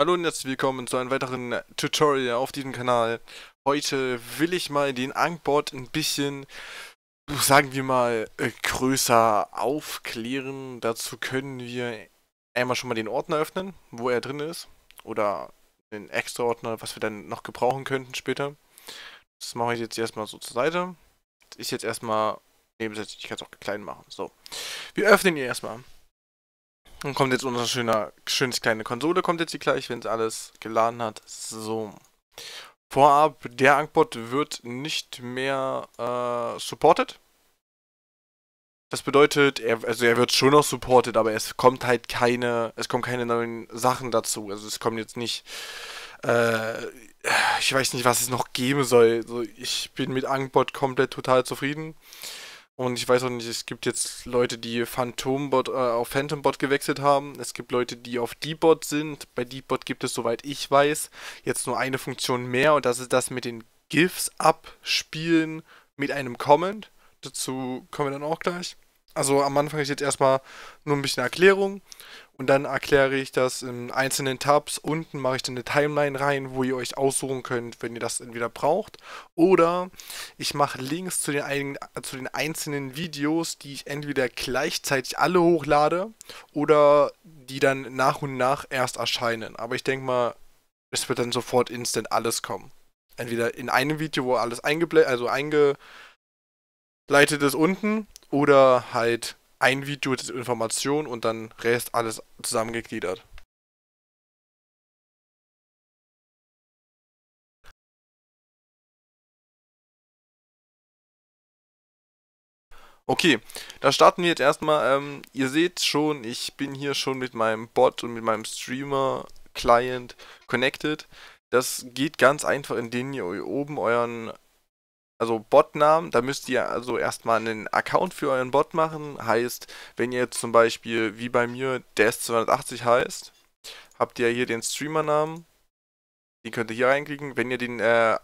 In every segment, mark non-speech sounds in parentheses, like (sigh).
Hallo und herzlich willkommen zu einem weiteren Tutorial auf diesem Kanal. Heute will ich mal den Ankbot ein bisschen, sagen wir mal, äh, größer aufklären. Dazu können wir einmal schon mal den Ordner öffnen, wo er drin ist. Oder den extra Ordner, was wir dann noch gebrauchen könnten später. Das mache ich jetzt erstmal so zur Seite. Das ist jetzt erstmal nebensächlich, ich kann es auch klein machen. So, wir öffnen ihn erstmal. Und kommt jetzt unser schöner, schönes kleine Konsole, kommt jetzt hier gleich, wenn es alles geladen hat. So. Vorab, der Ankbot wird nicht mehr äh, supported. Das bedeutet, er, also er wird schon noch supported, aber es kommt halt keine, es kommen keine neuen Sachen dazu. Also es kommen jetzt nicht, äh, ich weiß nicht, was es noch geben soll. Also ich bin mit Angbot komplett total zufrieden. Und ich weiß auch nicht, es gibt jetzt Leute, die Phantombot äh, auf Phantombot gewechselt haben. Es gibt Leute, die auf Dbot sind. Bei Dbot gibt es, soweit ich weiß, jetzt nur eine Funktion mehr und das ist das mit den GIFs abspielen mit einem Comment. Dazu kommen wir dann auch gleich. Also am Anfang ist jetzt erstmal nur ein bisschen Erklärung und dann erkläre ich das in einzelnen Tabs. Unten mache ich dann eine Timeline rein, wo ihr euch aussuchen könnt, wenn ihr das entweder braucht. Oder ich mache Links zu den, ein, zu den einzelnen Videos, die ich entweder gleichzeitig alle hochlade oder die dann nach und nach erst erscheinen. Aber ich denke mal, es wird dann sofort instant alles kommen. Entweder in einem Video, wo alles eingeblendet, also eingeleitet ist unten, oder halt ein Video mit ist Information und dann Rest alles zusammengegliedert. Okay, da starten wir jetzt erstmal. Ähm, ihr seht schon, ich bin hier schon mit meinem Bot und mit meinem Streamer-Client connected. Das geht ganz einfach, indem ihr oben euren also Botnamen, da müsst ihr also erstmal einen Account für euren Bot machen. Heißt, wenn ihr zum Beispiel wie bei mir DS280 heißt, habt ihr hier den Streamer-Namen. Den könnt ihr hier reinklicken. Wenn ihr den äh,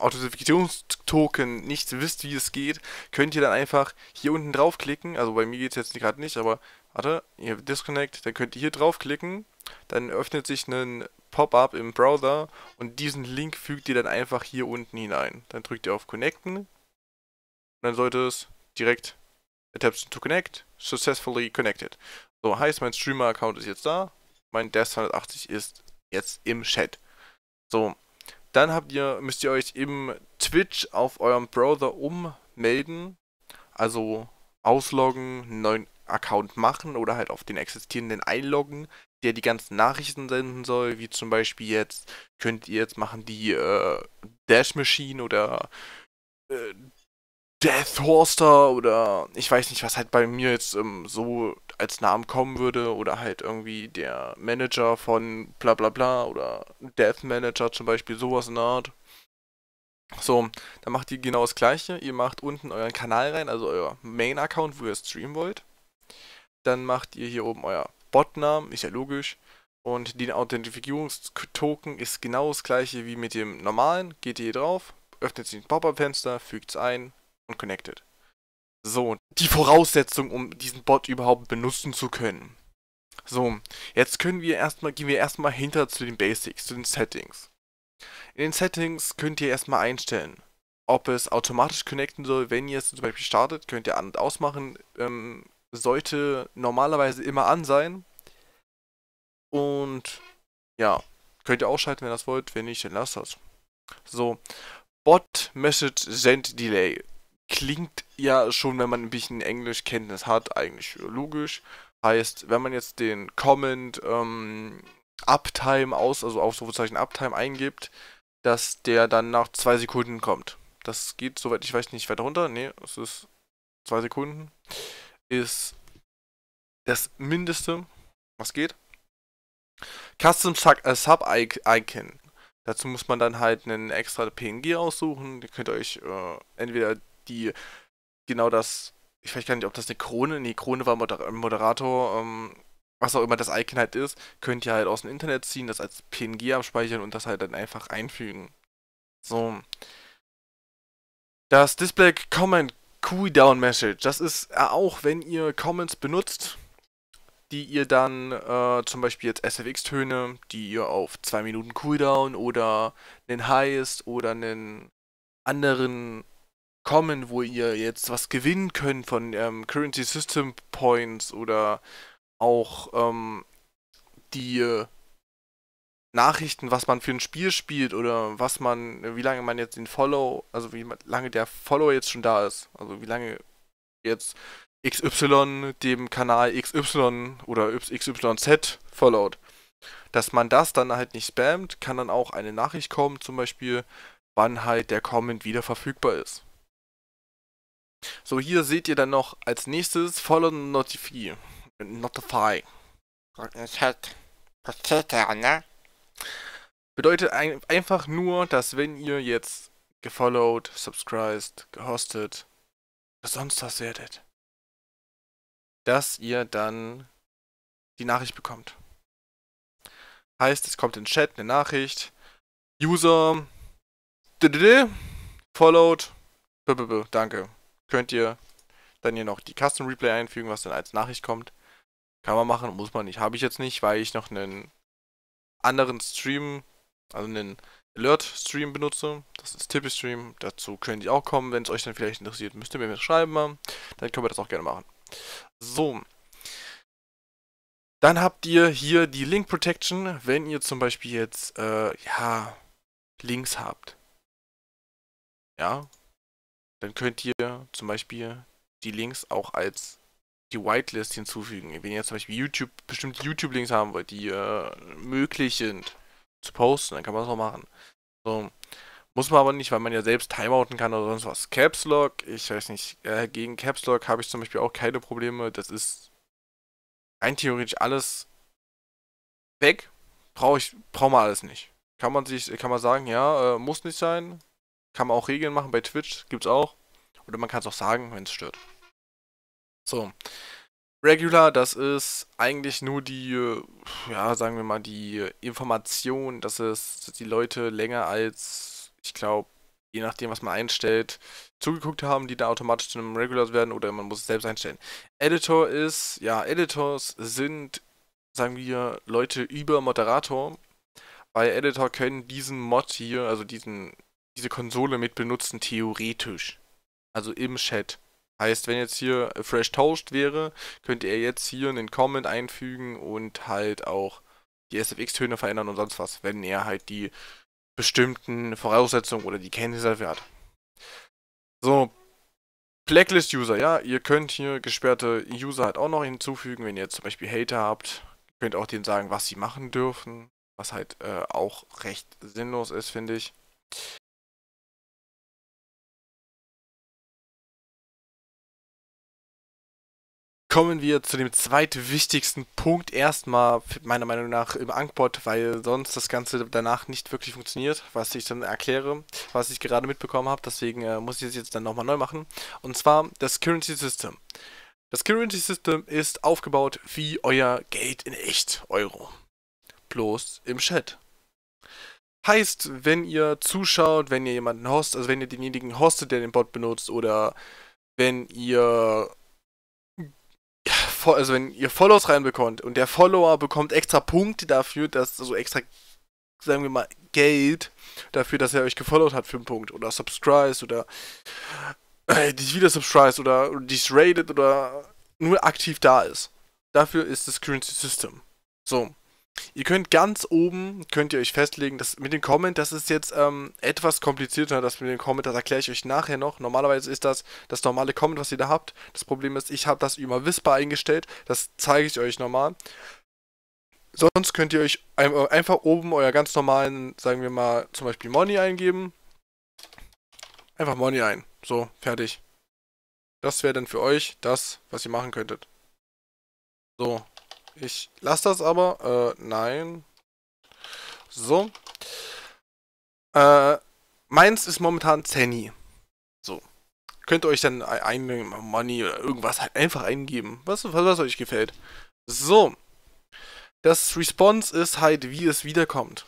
Authentifizierungstoken nicht wisst, wie es geht, könnt ihr dann einfach hier unten draufklicken. Also bei mir geht es jetzt gerade nicht, aber warte, hier Disconnect, dann könnt ihr hier draufklicken dann öffnet sich ein Pop-up im Browser und diesen Link fügt ihr dann einfach hier unten hinein. Dann drückt ihr auf Connecten und dann sollte es direkt Attempts to connect, successfully connected. So heißt, mein Streamer-Account ist jetzt da, mein Dash 280 ist jetzt im Chat. So, dann habt ihr, müsst ihr euch im Twitch auf eurem Browser ummelden, also ausloggen, neuen Account machen oder halt auf den existierenden einloggen der die ganzen Nachrichten senden soll, wie zum Beispiel jetzt, könnt ihr jetzt machen die äh, Dash Machine oder äh, Death Horster oder ich weiß nicht, was halt bei mir jetzt ähm, so als Namen kommen würde oder halt irgendwie der Manager von bla bla bla oder Death Manager zum Beispiel, sowas in der Art. So, dann macht ihr genau das gleiche. Ihr macht unten euren Kanal rein, also euer Main-Account, wo ihr streamen wollt. Dann macht ihr hier oben euer Botnamen, ist ja logisch. Und den Authentifizierungstoken ist genau das gleiche wie mit dem normalen. Geht ihr hier drauf, öffnet sich ein Pop-up-Fenster, fügt es ein und connected. So, die Voraussetzung, um diesen Bot überhaupt benutzen zu können. So, jetzt können wir erstmal, gehen wir erstmal hinter zu den Basics, zu den Settings. In den Settings könnt ihr erstmal einstellen, ob es automatisch connecten soll, wenn ihr es zum Beispiel startet, könnt ihr an- und ausmachen, ähm, sollte normalerweise immer an sein. Und ja, könnt ihr ausschalten, wenn ihr das wollt. Wenn nicht, dann lasst das. So, Bot Message Send Delay. Klingt ja schon, wenn man ein bisschen Englischkenntnis hat, eigentlich logisch. Heißt, wenn man jetzt den Comment ähm, Uptime aus, also Ausrufezeichen Uptime eingibt, dass der dann nach zwei Sekunden kommt. Das geht, soweit ich weiß, nicht weiter runter. Ne, es ist zwei Sekunden ist das Mindeste, was geht. Custom Sub-Icon. Dazu muss man dann halt einen extra PNG aussuchen. Ihr könnt euch äh, entweder die genau das, ich weiß gar nicht, ob das eine Krone, nee, Krone war Moder Moderator, ähm, was auch immer das Icon halt ist, könnt ihr halt aus dem Internet ziehen, das als PNG abspeichern und das halt dann einfach einfügen. So. Das Display Comment Cooldown Down Message. Das ist äh, auch, wenn ihr Comments benutzt, die ihr dann äh, zum Beispiel jetzt SFX-Töne, die ihr auf 2 Minuten Cooldown oder einen Heist oder einen anderen Comment, wo ihr jetzt was gewinnen könnt von ähm, Currency System Points oder auch ähm, die äh, Nachrichten, was man für ein Spiel spielt oder was man, wie lange man jetzt den Follow, also wie lange der Follower jetzt schon da ist. Also wie lange jetzt XY dem Kanal XY oder XYZ followt. Dass man das dann halt nicht spammt, kann dann auch eine Nachricht kommen, zum Beispiel, wann halt der Comment wieder verfügbar ist. So, hier seht ihr dann noch als nächstes Follow Notify. Notify. Das hat passiert ja, ne? Bedeutet ein, einfach nur, dass wenn ihr jetzt gefollowed, subscribed, gehostet oder sonst was werdet, dass ihr dann die Nachricht bekommt. Heißt, es kommt in Chat eine Nachricht, User followed, danke. Könnt ihr dann hier noch die Custom Replay einfügen, was dann als Nachricht kommt. Kann man machen, muss man nicht. Habe ich jetzt nicht, weil ich noch einen anderen Stream, also einen Alert-Stream benutze. Das ist Tippi-Stream. Dazu können die auch kommen. Wenn es euch dann vielleicht interessiert, müsst ihr mir schreiben. Ähm, dann können wir das auch gerne machen. So. Dann habt ihr hier die Link Protection, wenn ihr zum Beispiel jetzt, äh, ja, Links habt. Ja. Dann könnt ihr zum Beispiel die Links auch als die Whitelist hinzufügen. Wenn ihr jetzt zum Beispiel YouTube, bestimmte YouTube-Links haben wollt, die äh, möglich sind zu posten, dann kann man das auch machen. So. Muss man aber nicht, weil man ja selbst timeouten kann oder sonst was. Caps Lock, ich weiß nicht, äh, gegen Caps Lock habe ich zum Beispiel auch keine Probleme. Das ist rein theoretisch alles weg. Brauche ich, brauche man alles nicht. Kann man sich, kann man sagen, ja, äh, muss nicht sein. Kann man auch Regeln machen bei Twitch, gibt's auch. Oder man kann es auch sagen, wenn es stört. So. Regular, das ist eigentlich nur die, ja, sagen wir mal, die Information, dass es die Leute länger als, ich glaube, je nachdem, was man einstellt, zugeguckt haben, die da automatisch zu einem Regular werden oder man muss es selbst einstellen. Editor ist, ja, Editors sind, sagen wir, Leute über Moderator, weil Editor können diesen Mod hier, also diesen, diese Konsole mit benutzen, theoretisch. Also im Chat. Heißt, wenn jetzt hier äh, Fresh tauscht wäre, könnte er jetzt hier einen Comment einfügen und halt auch die SFX-Töne verändern und sonst was, wenn er halt die bestimmten Voraussetzungen oder die Kenntnisse dafür hat. So, Blacklist-User, ja, ihr könnt hier gesperrte User halt auch noch hinzufügen, wenn ihr jetzt zum Beispiel Hater habt, könnt auch denen sagen, was sie machen dürfen, was halt äh, auch recht sinnlos ist, finde ich. kommen wir zu dem zweitwichtigsten Punkt erstmal, meiner Meinung nach, im Ankbot, weil sonst das Ganze danach nicht wirklich funktioniert, was ich dann erkläre, was ich gerade mitbekommen habe. Deswegen äh, muss ich es jetzt dann nochmal neu machen. Und zwar das Currency System. Das Currency System ist aufgebaut wie euer Geld in echt Euro. Bloß im Chat. Heißt, wenn ihr zuschaut, wenn ihr jemanden hostet, also wenn ihr denjenigen hostet, der den Bot benutzt, oder wenn ihr also wenn ihr Follows reinbekommt und der Follower bekommt extra Punkte dafür, dass, also extra, sagen wir mal, Geld dafür, dass er euch gefollowt hat für einen Punkt oder subscribes oder äh, dich wieder subscribes oder, oder dich rated oder nur aktiv da ist. Dafür ist das Currency System. So. Ihr könnt ganz oben, könnt ihr euch festlegen, das mit dem Comment, das ist jetzt ähm, etwas komplizierter, das mit dem Comment, das erkläre ich euch nachher noch. Normalerweise ist das das normale Comment, was ihr da habt. Das Problem ist, ich habe das über Whisper eingestellt, das zeige ich euch nochmal. Sonst könnt ihr euch äh, einfach oben euer ganz normalen, sagen wir mal, zum Beispiel Money eingeben. Einfach Money ein. So, fertig. Das wäre dann für euch das, was ihr machen könntet. So, ich lasse das aber. Äh, nein. So. Äh, meins ist momentan Zenny. So. Könnt ihr euch dann ein, Money oder irgendwas halt einfach eingeben. Was, was, was euch gefällt. So. Das Response ist halt, wie es wiederkommt.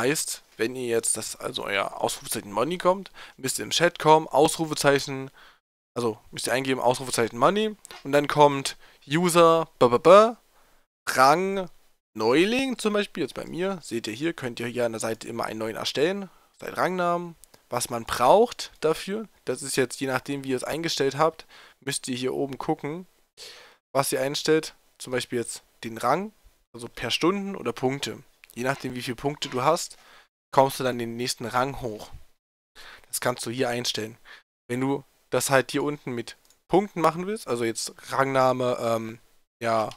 Heißt, wenn ihr jetzt das, also euer Ausrufezeichen Money kommt, müsst ihr im Chat kommen, Ausrufezeichen, also müsst ihr eingeben, Ausrufezeichen Money und dann kommt User, b -b -b, Rang Neuling zum Beispiel, jetzt bei mir, seht ihr hier, könnt ihr hier an der Seite immer einen neuen erstellen, seinen Rangnamen, was man braucht dafür. Das ist jetzt, je nachdem wie ihr es eingestellt habt, müsst ihr hier oben gucken, was ihr einstellt. Zum Beispiel jetzt den Rang, also per Stunden oder Punkte. Je nachdem wie viele Punkte du hast, kommst du dann den nächsten Rang hoch. Das kannst du hier einstellen. Wenn du das halt hier unten mit Punkten machen willst, also jetzt Rangname, ähm, ja,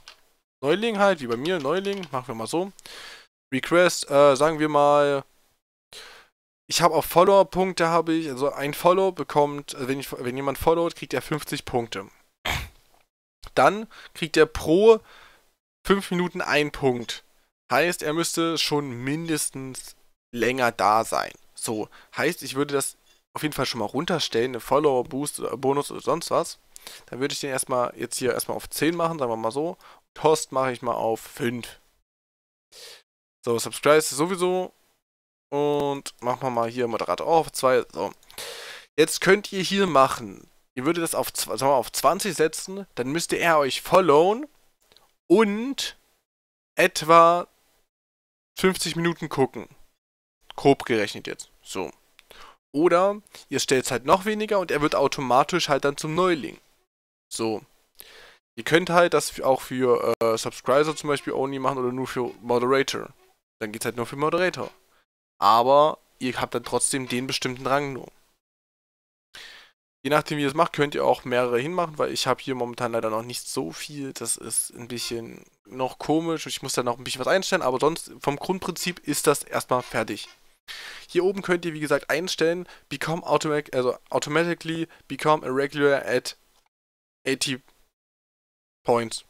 Neuling halt, wie bei mir, Neuling, machen wir mal so. Request, äh, sagen wir mal, ich habe auf Follower-Punkte habe ich, also ein Follow bekommt, äh, wenn, ich, wenn jemand followt, kriegt er 50 Punkte. Dann kriegt er pro 5 Minuten einen Punkt. Heißt, er müsste schon mindestens länger da sein. So, heißt, ich würde das auf jeden Fall schon mal runterstellen, eine Follower-Boost, oder Bonus oder sonst was. Dann würde ich den erstmal jetzt hier erstmal auf 10 machen, sagen wir mal so, Kost mache ich mal auf 5. So, Subscribe ist sowieso. Und machen wir mal hier Moderator auch auf 2. So. Jetzt könnt ihr hier machen. Ihr würdet das auf, sagen wir, auf 20 setzen. Dann müsste er euch followen. Und etwa 50 Minuten gucken. Grob gerechnet jetzt. So. Oder ihr stellt es halt noch weniger und er wird automatisch halt dann zum Neuling. So. Ihr könnt halt das auch für äh, Subscriber zum Beispiel only machen oder nur für Moderator. Dann geht's halt nur für Moderator. Aber ihr habt dann trotzdem den bestimmten Rang nur. Je nachdem, wie ihr es macht, könnt ihr auch mehrere hinmachen, weil ich habe hier momentan leider noch nicht so viel. Das ist ein bisschen noch komisch. Ich muss da noch ein bisschen was einstellen, aber sonst vom Grundprinzip ist das erstmal fertig. Hier oben könnt ihr, wie gesagt, einstellen, become automatic, also automatically become a regular at 80 Points.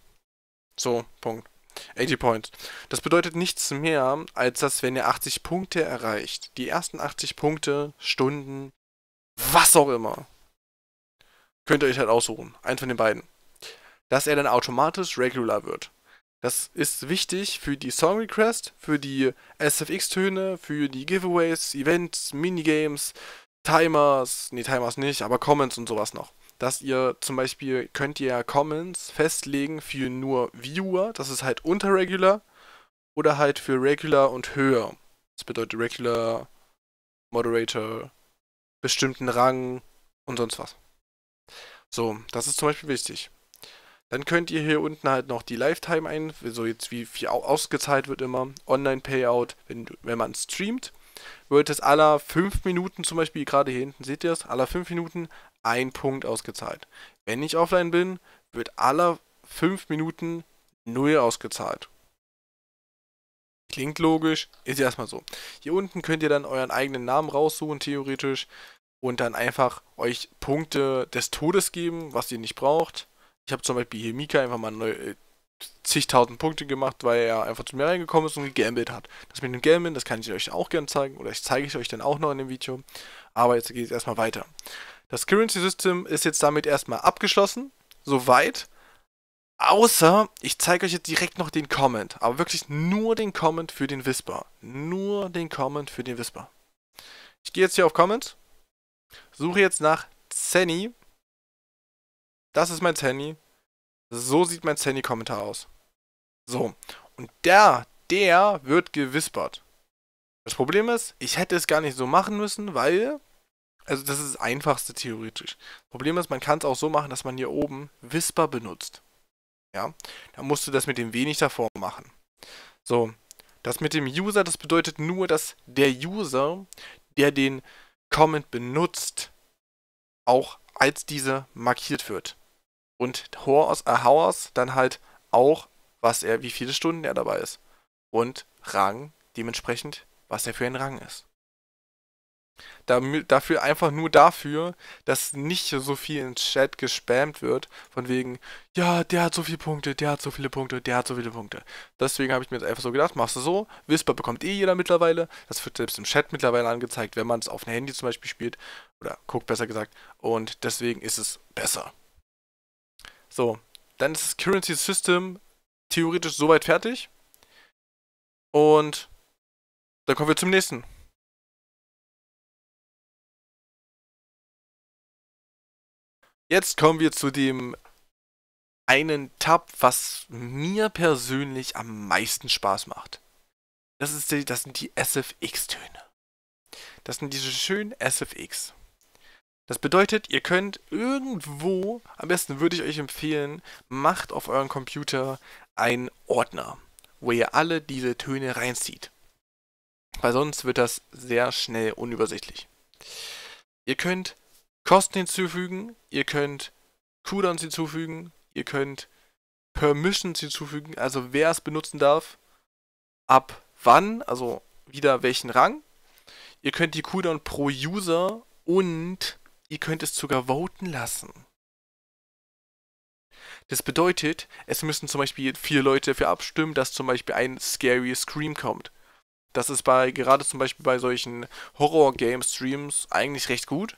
So, Punkt. 80 Points. Das bedeutet nichts mehr, als dass, wenn ihr 80 Punkte erreicht, die ersten 80 Punkte, Stunden, was auch immer, könnt ihr euch halt aussuchen. Einen von den beiden. Dass er dann automatisch regular wird. Das ist wichtig für die Song Request, für die SFX-Töne, für die Giveaways, Events, Minigames, Timers, nee, Timers nicht, aber Comments und sowas noch dass ihr zum Beispiel könnt ihr ja Comments festlegen für nur Viewer, das ist halt unter Regular, oder halt für Regular und höher. Das bedeutet Regular, Moderator, bestimmten Rang und sonst was. So, das ist zum Beispiel wichtig. Dann könnt ihr hier unten halt noch die Lifetime ein, so jetzt wie viel ausgezahlt wird immer, Online-Payout, wenn, wenn man streamt, wird es aller 5 Minuten zum Beispiel, gerade hier hinten seht ihr es, aller 5 Minuten ein Punkt ausgezahlt. Wenn ich offline bin, wird alle 5 Minuten 0 ausgezahlt. Klingt logisch, ist erstmal so. Hier unten könnt ihr dann euren eigenen Namen raussuchen, theoretisch, und dann einfach euch Punkte des Todes geben, was ihr nicht braucht. Ich habe zum Beispiel hier Mika einfach mal neu, äh, zigtausend Punkte gemacht, weil er einfach zu mir reingekommen ist und gegambelt hat. Das mit dem Gambeln, das kann ich euch auch gerne zeigen, oder ich zeige ich euch dann auch noch in dem Video. Aber jetzt geht es erstmal weiter. Das Currency System ist jetzt damit erstmal abgeschlossen, soweit. Außer, ich zeige euch jetzt direkt noch den Comment, aber wirklich nur den Comment für den Whisper. Nur den Comment für den Whisper. Ich gehe jetzt hier auf Comments, suche jetzt nach Zenny. Das ist mein Zenny. So sieht mein Zenny-Kommentar aus. So, und der, der wird gewispert. Das Problem ist, ich hätte es gar nicht so machen müssen, weil also das ist das einfachste theoretisch. Problem ist, man kann es auch so machen, dass man hier oben Whisper benutzt. Ja, da musst du das mit dem Wenig davor machen. So, das mit dem User, das bedeutet nur, dass der User, der den Comment benutzt, auch als diese markiert wird. Und Hours, äh, Hours dann halt auch, was er, wie viele Stunden er dabei ist. Und Rang dementsprechend, was er für ein Rang ist dafür einfach nur dafür, dass nicht so viel ins Chat gespammt wird, von wegen, ja, der hat so viele Punkte, der hat so viele Punkte, der hat so viele Punkte. Deswegen habe ich mir jetzt einfach so gedacht, machst du so, Whisper bekommt eh jeder mittlerweile, das wird selbst im Chat mittlerweile angezeigt, wenn man es auf dem Handy zum Beispiel spielt, oder guckt besser gesagt, und deswegen ist es besser. So, dann ist das Currency System theoretisch soweit fertig. Und dann kommen wir zum nächsten. Jetzt kommen wir zu dem einen Tab, was mir persönlich am meisten Spaß macht. Das, ist die, das sind die SFX-Töne. Das sind diese schönen SFX. Das bedeutet, ihr könnt irgendwo, am besten würde ich euch empfehlen, macht auf euren Computer einen Ordner, wo ihr alle diese Töne reinzieht. Weil sonst wird das sehr schnell unübersichtlich. Ihr könnt Kosten hinzufügen, ihr könnt Cooldowns hinzufügen, ihr könnt Permissions hinzufügen, also wer es benutzen darf, ab wann, also wieder welchen Rang. Ihr könnt die Cooldown pro User und ihr könnt es sogar voten lassen. Das bedeutet, es müssen zum Beispiel vier Leute dafür abstimmen, dass zum Beispiel ein Scary Scream kommt. Das ist bei gerade zum Beispiel bei solchen Horror-Game-Streams eigentlich recht gut,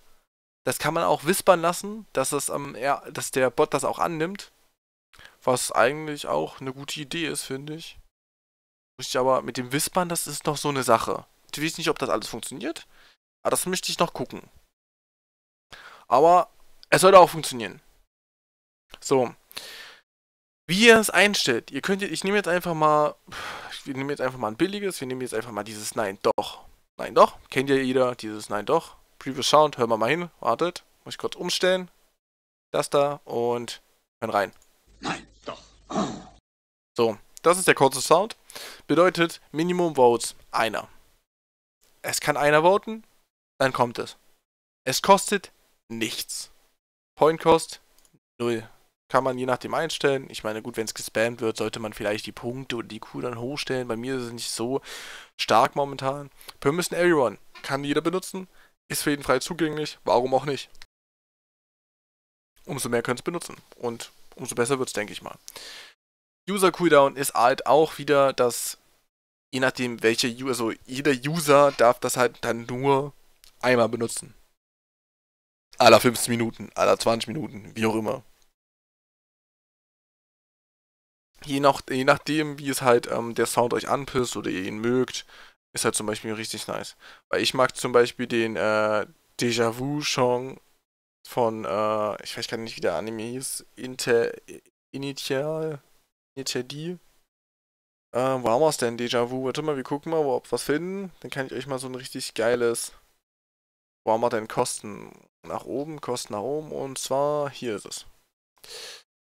das kann man auch wispern lassen, dass, das, ähm, ja, dass der Bot das auch annimmt. Was eigentlich auch eine gute Idee ist, finde ich. Muss ich aber mit dem Wispern, das ist noch so eine Sache. Ich weiß nicht, ob das alles funktioniert. Aber das möchte ich noch gucken. Aber es sollte auch funktionieren. So. Wie ihr es einstellt, ihr könnt, ich nehme jetzt einfach mal, wir nehmen jetzt einfach mal ein billiges, wir nehmen jetzt einfach mal dieses Nein doch. Nein doch, kennt ja jeder, dieses Nein doch. Preview Sound, hören wir mal hin. Wartet, muss ich kurz umstellen. Das da und hören rein. Nein, doch. So, das ist der kurze Sound. Bedeutet Minimum Votes einer. Es kann einer voten, dann kommt es. Es kostet nichts. Point Cost 0. Kann man je nachdem einstellen. Ich meine, gut, wenn es gespammt wird, sollte man vielleicht die Punkte und die Q dann hochstellen. Bei mir ist es nicht so stark momentan. Permission Everyone. Kann jeder benutzen. Ist für jeden frei zugänglich, warum auch nicht? Umso mehr könnt ihr es benutzen und umso besser wird es, denke ich mal. User Cooldown ist halt auch wieder das, je nachdem welche User, also jeder User darf das halt dann nur einmal benutzen. Aller 15 Minuten, aller 20 Minuten, wie auch immer. Je, nach, je nachdem, wie es halt ähm, der Sound euch anpisst oder ihr ihn mögt, ist halt zum Beispiel richtig nice. Weil ich mag zum Beispiel den äh, Déjà-vu-Song von, äh, ich weiß gar nicht, wie der Anime hieß, Inter, Initial, Initial D. Äh, wo haben wir es denn, Déjà-vu? Warte mal, wir gucken mal, ob wir was finden. Dann kann ich euch mal so ein richtig geiles, wo haben wir denn Kosten nach oben, Kosten nach oben. Und zwar, hier ist es.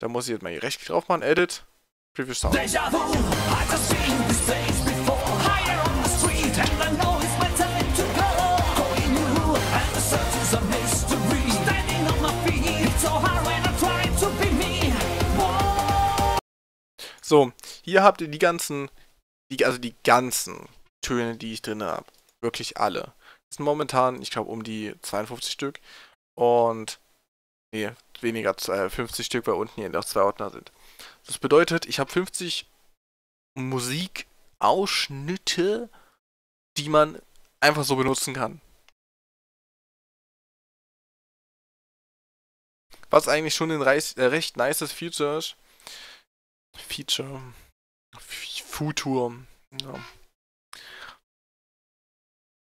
Da muss ich jetzt mal hier rechts drauf machen, Edit, Preview Sound. Déjà-vu, I've seen this place before, higher so, hier habt ihr die ganzen, die, also die ganzen Töne, die ich drin habe. Wirklich alle. Das sind momentan, ich glaube, um die 52 Stück. Und, nee, weniger, äh, 50 Stück, weil unten hier noch zwei Ordner sind. Das bedeutet, ich habe 50 Musikausschnitte die man einfach so benutzen kann. Was eigentlich schon ein reich, äh, recht nices Feature ist. Feature. Futur. Ja.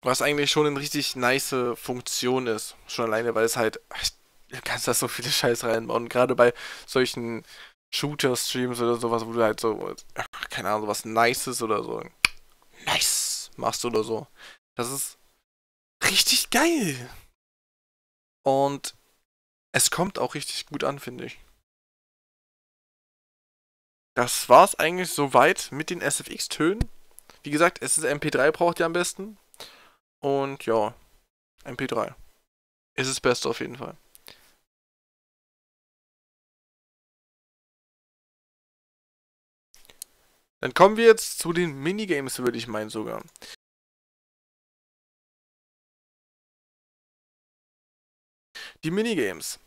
Was eigentlich schon eine richtig nice Funktion ist. Schon alleine, weil es halt. Du kannst da so viele Scheiß reinbauen. Gerade bei solchen Shooter-Streams oder sowas, wo du halt so. Keine Ahnung, sowas Nices oder so. Nice! machst oder so. Das ist richtig geil. Und es kommt auch richtig gut an, finde ich. Das war es eigentlich soweit mit den SFX-Tönen. Wie gesagt, es ist mp 3 braucht ihr am besten. Und ja, MP3. Ist das Beste auf jeden Fall. Dann kommen wir jetzt zu den Minigames, würde ich meinen sogar. Die Minigames.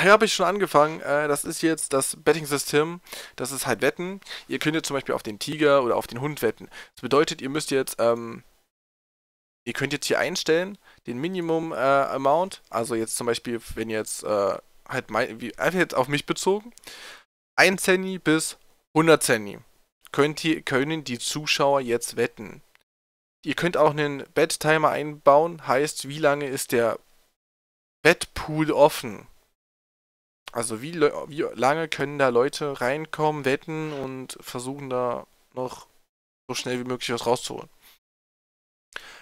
Hier habe ich schon angefangen. Äh, das ist jetzt das Betting-System. Das ist halt Wetten. Ihr könnt jetzt zum Beispiel auf den Tiger oder auf den Hund wetten. Das bedeutet, ihr müsst jetzt, ähm, ihr könnt jetzt hier einstellen, den Minimum äh, Amount. Also jetzt zum Beispiel, wenn jetzt äh, halt mein, wie, einfach jetzt auf mich bezogen, 1 Cent bis 100 Cent könnt ihr, können die Zuschauer jetzt wetten. Ihr könnt auch einen Bet-Timer einbauen, heißt, wie lange ist der Bet-Pool offen? Also wie, wie lange können da Leute reinkommen, wetten und versuchen da noch so schnell wie möglich was rauszuholen.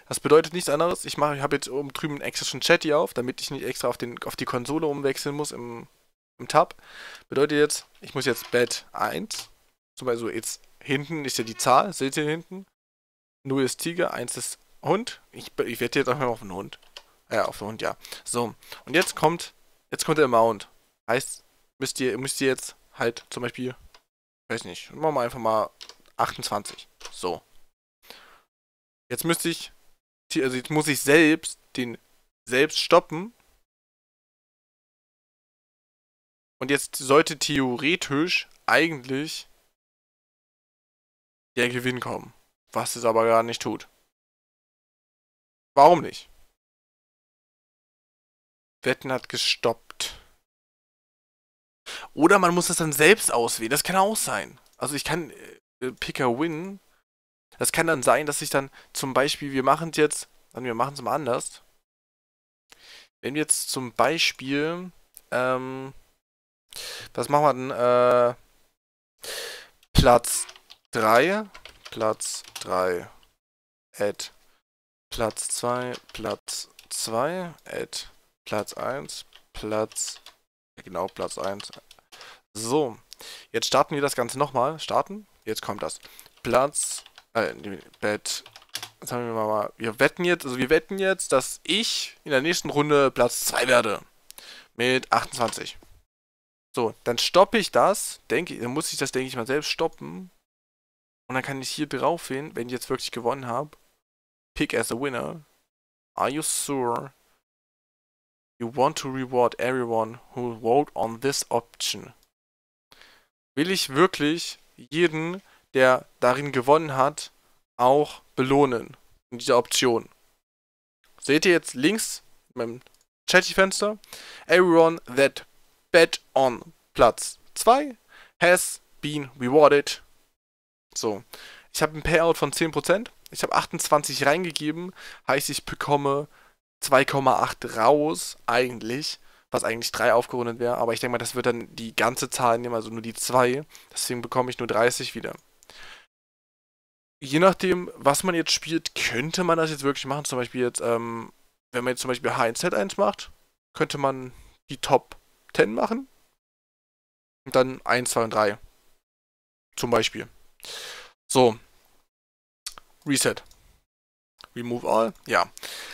Das bedeutet nichts anderes. Ich, ich habe jetzt oben drüben einen extra Chat hier auf, damit ich nicht extra auf, den, auf die Konsole umwechseln muss im, im Tab. Bedeutet jetzt, ich muss jetzt Bett 1, zum Beispiel jetzt Hinten ist ja die Zahl, seht ihr hinten? 0 ist Tiger, 1 ist Hund. Ich, ich werde jetzt einfach mal auf den Hund. Ja, auf den Hund, ja. So, und jetzt kommt, jetzt kommt der Mount. Heißt, müsst ihr, müsst ihr jetzt halt zum Beispiel, weiß nicht, machen wir einfach mal 28. So. Jetzt müsste ich, also jetzt muss ich selbst den selbst stoppen. Und jetzt sollte theoretisch eigentlich der Gewinn kommen, was es aber gar nicht tut. Warum nicht? Wetten hat gestoppt. Oder man muss das dann selbst auswählen. Das kann auch sein. Also ich kann äh, a Win. Das kann dann sein, dass ich dann zum Beispiel, wir machen es jetzt, dann also wir machen es mal anders. Wenn wir jetzt zum Beispiel, ähm, was machen wir denn, äh, Platz 3, Platz 3, add Platz 2, Platz 2, add Platz 1, Platz, genau, Platz 1. So, jetzt starten wir das Ganze nochmal. Starten, jetzt kommt das. Platz, äh, Bett, jetzt haben wir mal, wir wetten jetzt, also wir wetten jetzt, dass ich in der nächsten Runde Platz 2 werde. Mit 28. So, dann stoppe ich das, denke, ich, dann muss ich das, denke ich mal, selbst stoppen. Und dann kann ich hier drauf hin, wenn ich jetzt wirklich gewonnen habe. Pick as a winner. Are you sure you want to reward everyone who vote on this option? Will ich wirklich jeden, der darin gewonnen hat, auch belohnen in dieser Option? Seht ihr jetzt links in meinem Chatty-Fenster? Everyone that bet on Platz 2 has been rewarded so. Ich habe ein Payout von 10%. Ich habe 28 reingegeben. Heißt, ich bekomme 2,8 raus, eigentlich. Was eigentlich 3 aufgerundet wäre. Aber ich denke mal, das wird dann die ganze Zahl nehmen, also nur die 2. Deswegen bekomme ich nur 30 wieder. Je nachdem, was man jetzt spielt, könnte man das jetzt wirklich machen. Zum Beispiel jetzt, ähm, wenn man jetzt zum Beispiel HNZ 1 macht, könnte man die Top 10 machen. Und dann 1, 2 und 3. Zum Beispiel. So. Reset. Remove all. Ja.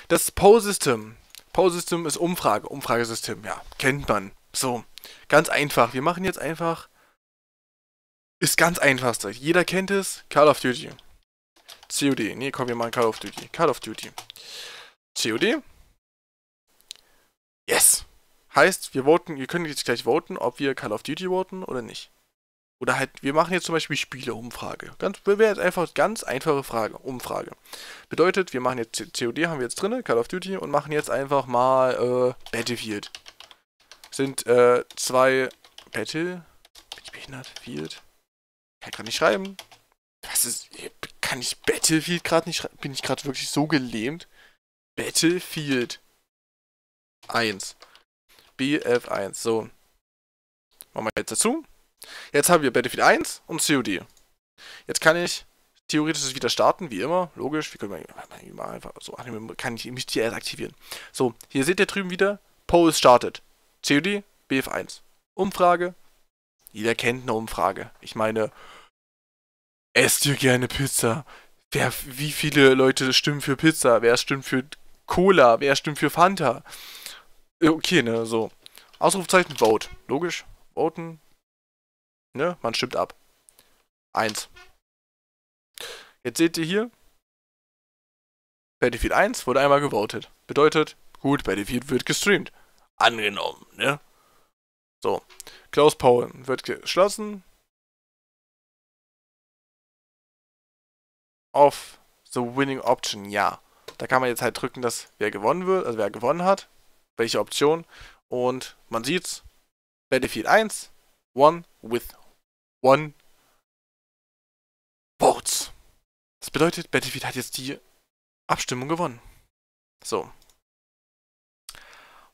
Das Poll-System. Poll-System ist Umfrage. Umfragesystem. Ja, kennt man. So. Ganz einfach. Wir machen jetzt einfach... Ist ganz einfachste. Jeder kennt es. Call of Duty. COD. Nee, komm, wir machen Call of Duty. Call of Duty. COD. Yes. Heißt, wir voten, wir können jetzt gleich voten, ob wir Call of Duty voten oder nicht. Oder halt, wir machen jetzt zum Beispiel Spieleumfrage. Ganz, wäre einfach ganz einfache Frage, Umfrage. Bedeutet, wir machen jetzt COD, haben wir jetzt drin, Call of Duty, und machen jetzt einfach mal äh, Battlefield. Sind äh, zwei Battle. Bin ich behindert? Field. Kann ich gerade nicht schreiben. Was ist. Äh, kann ich Battlefield gerade nicht schreiben? Bin ich gerade wirklich so gelähmt? Battlefield 1. BF1. So. Machen wir jetzt dazu. Jetzt haben wir Battlefield 1 und COD. Jetzt kann ich theoretisch wieder starten, wie immer. Logisch, wir können mal einfach so annehmen, kann ich mich hier erst aktivieren. So, hier seht ihr drüben wieder, Poll startet. COD, BF1. Umfrage. Jeder kennt eine Umfrage. Ich meine, esst ihr gerne Pizza? Wer, wie viele Leute stimmen für Pizza? Wer stimmt für Cola? Wer stimmt für Fanta? Okay, ne, so. Ausrufezeichen Vote. Logisch. Voten. Ne? Man stimmt ab. Eins. Jetzt seht ihr hier, Battlefield 1 wurde einmal gewotet. Bedeutet, gut, Battlefield wird gestreamt. Angenommen, ne? So, Klaus Paul wird geschlossen. Auf the winning option, ja. Da kann man jetzt halt drücken, dass wer gewonnen wird, also wer gewonnen hat, welche Option. Und man sieht's, Battlefield 1 one with One Votes. Das bedeutet, Battlefield hat jetzt die Abstimmung gewonnen. So.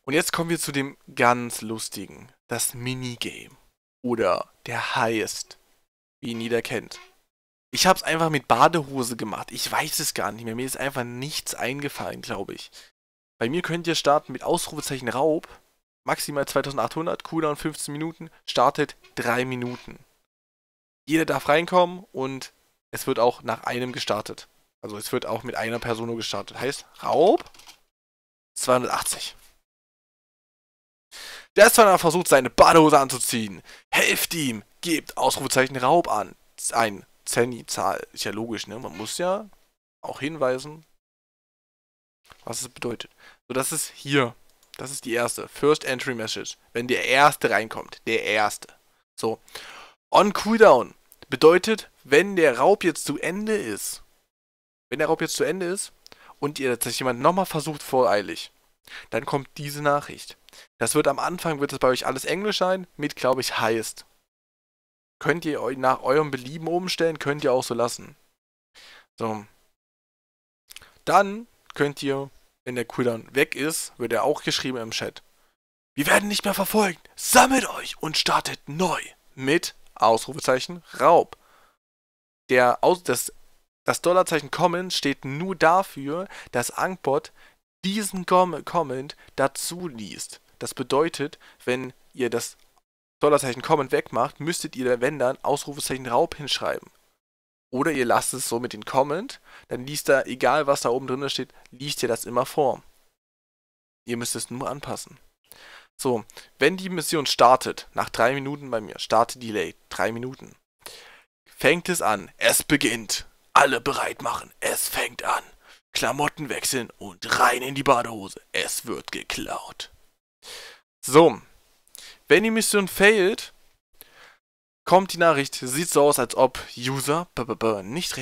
Und jetzt kommen wir zu dem ganz lustigen, das Minigame. Oder der Highest, wie ihn jeder kennt. Ich habe es einfach mit Badehose gemacht. Ich weiß es gar nicht mehr. Mir ist einfach nichts eingefallen, glaube ich. Bei mir könnt ihr starten mit Ausrufezeichen Raub. Maximal 2800, Cooldown 15 Minuten, startet 3 Minuten jeder darf reinkommen und es wird auch nach einem gestartet. Also es wird auch mit einer Person gestartet. Heißt Raub 280. Der Zweiter versucht, seine Badehose anzuziehen. Helft ihm! Gebt Ausrufezeichen Raub an. Ein Zenny-Zahl. Ist ja logisch, ne? Man muss ja auch hinweisen, was es bedeutet. So, das ist hier. Das ist die erste. First Entry Message. Wenn der erste reinkommt. Der erste. So. On Cooldown bedeutet, wenn der Raub jetzt zu Ende ist, wenn der Raub jetzt zu Ende ist und ihr tatsächlich jemand nochmal versucht voreilig, dann kommt diese Nachricht. Das wird am Anfang, wird es bei euch alles Englisch sein, mit, glaube ich, heißt. Könnt ihr euch nach eurem Belieben umstellen, könnt ihr auch so lassen. So. Dann könnt ihr, wenn der Cooldown weg ist, wird er auch geschrieben im Chat. Wir werden nicht mehr verfolgt. Sammelt euch und startet neu mit Ausrufezeichen Raub. Der Aus das, das Dollarzeichen Comment steht nur dafür, dass Angbot diesen Comment dazu liest. Das bedeutet, wenn ihr das Dollarzeichen Comment wegmacht, müsstet ihr wenn dann Ausrufezeichen Raub hinschreiben. Oder ihr lasst es so mit den Comment, dann liest er, egal was da oben drin steht, liest ihr das immer vor. Ihr müsst es nur anpassen. So, wenn die Mission startet, nach drei Minuten bei mir, starte Delay, drei Minuten, fängt es an, es beginnt, alle bereit machen, es fängt an, Klamotten wechseln und rein in die Badehose, es wird geklaut. So, wenn die Mission failt, kommt die Nachricht, sieht so aus, als ob User nicht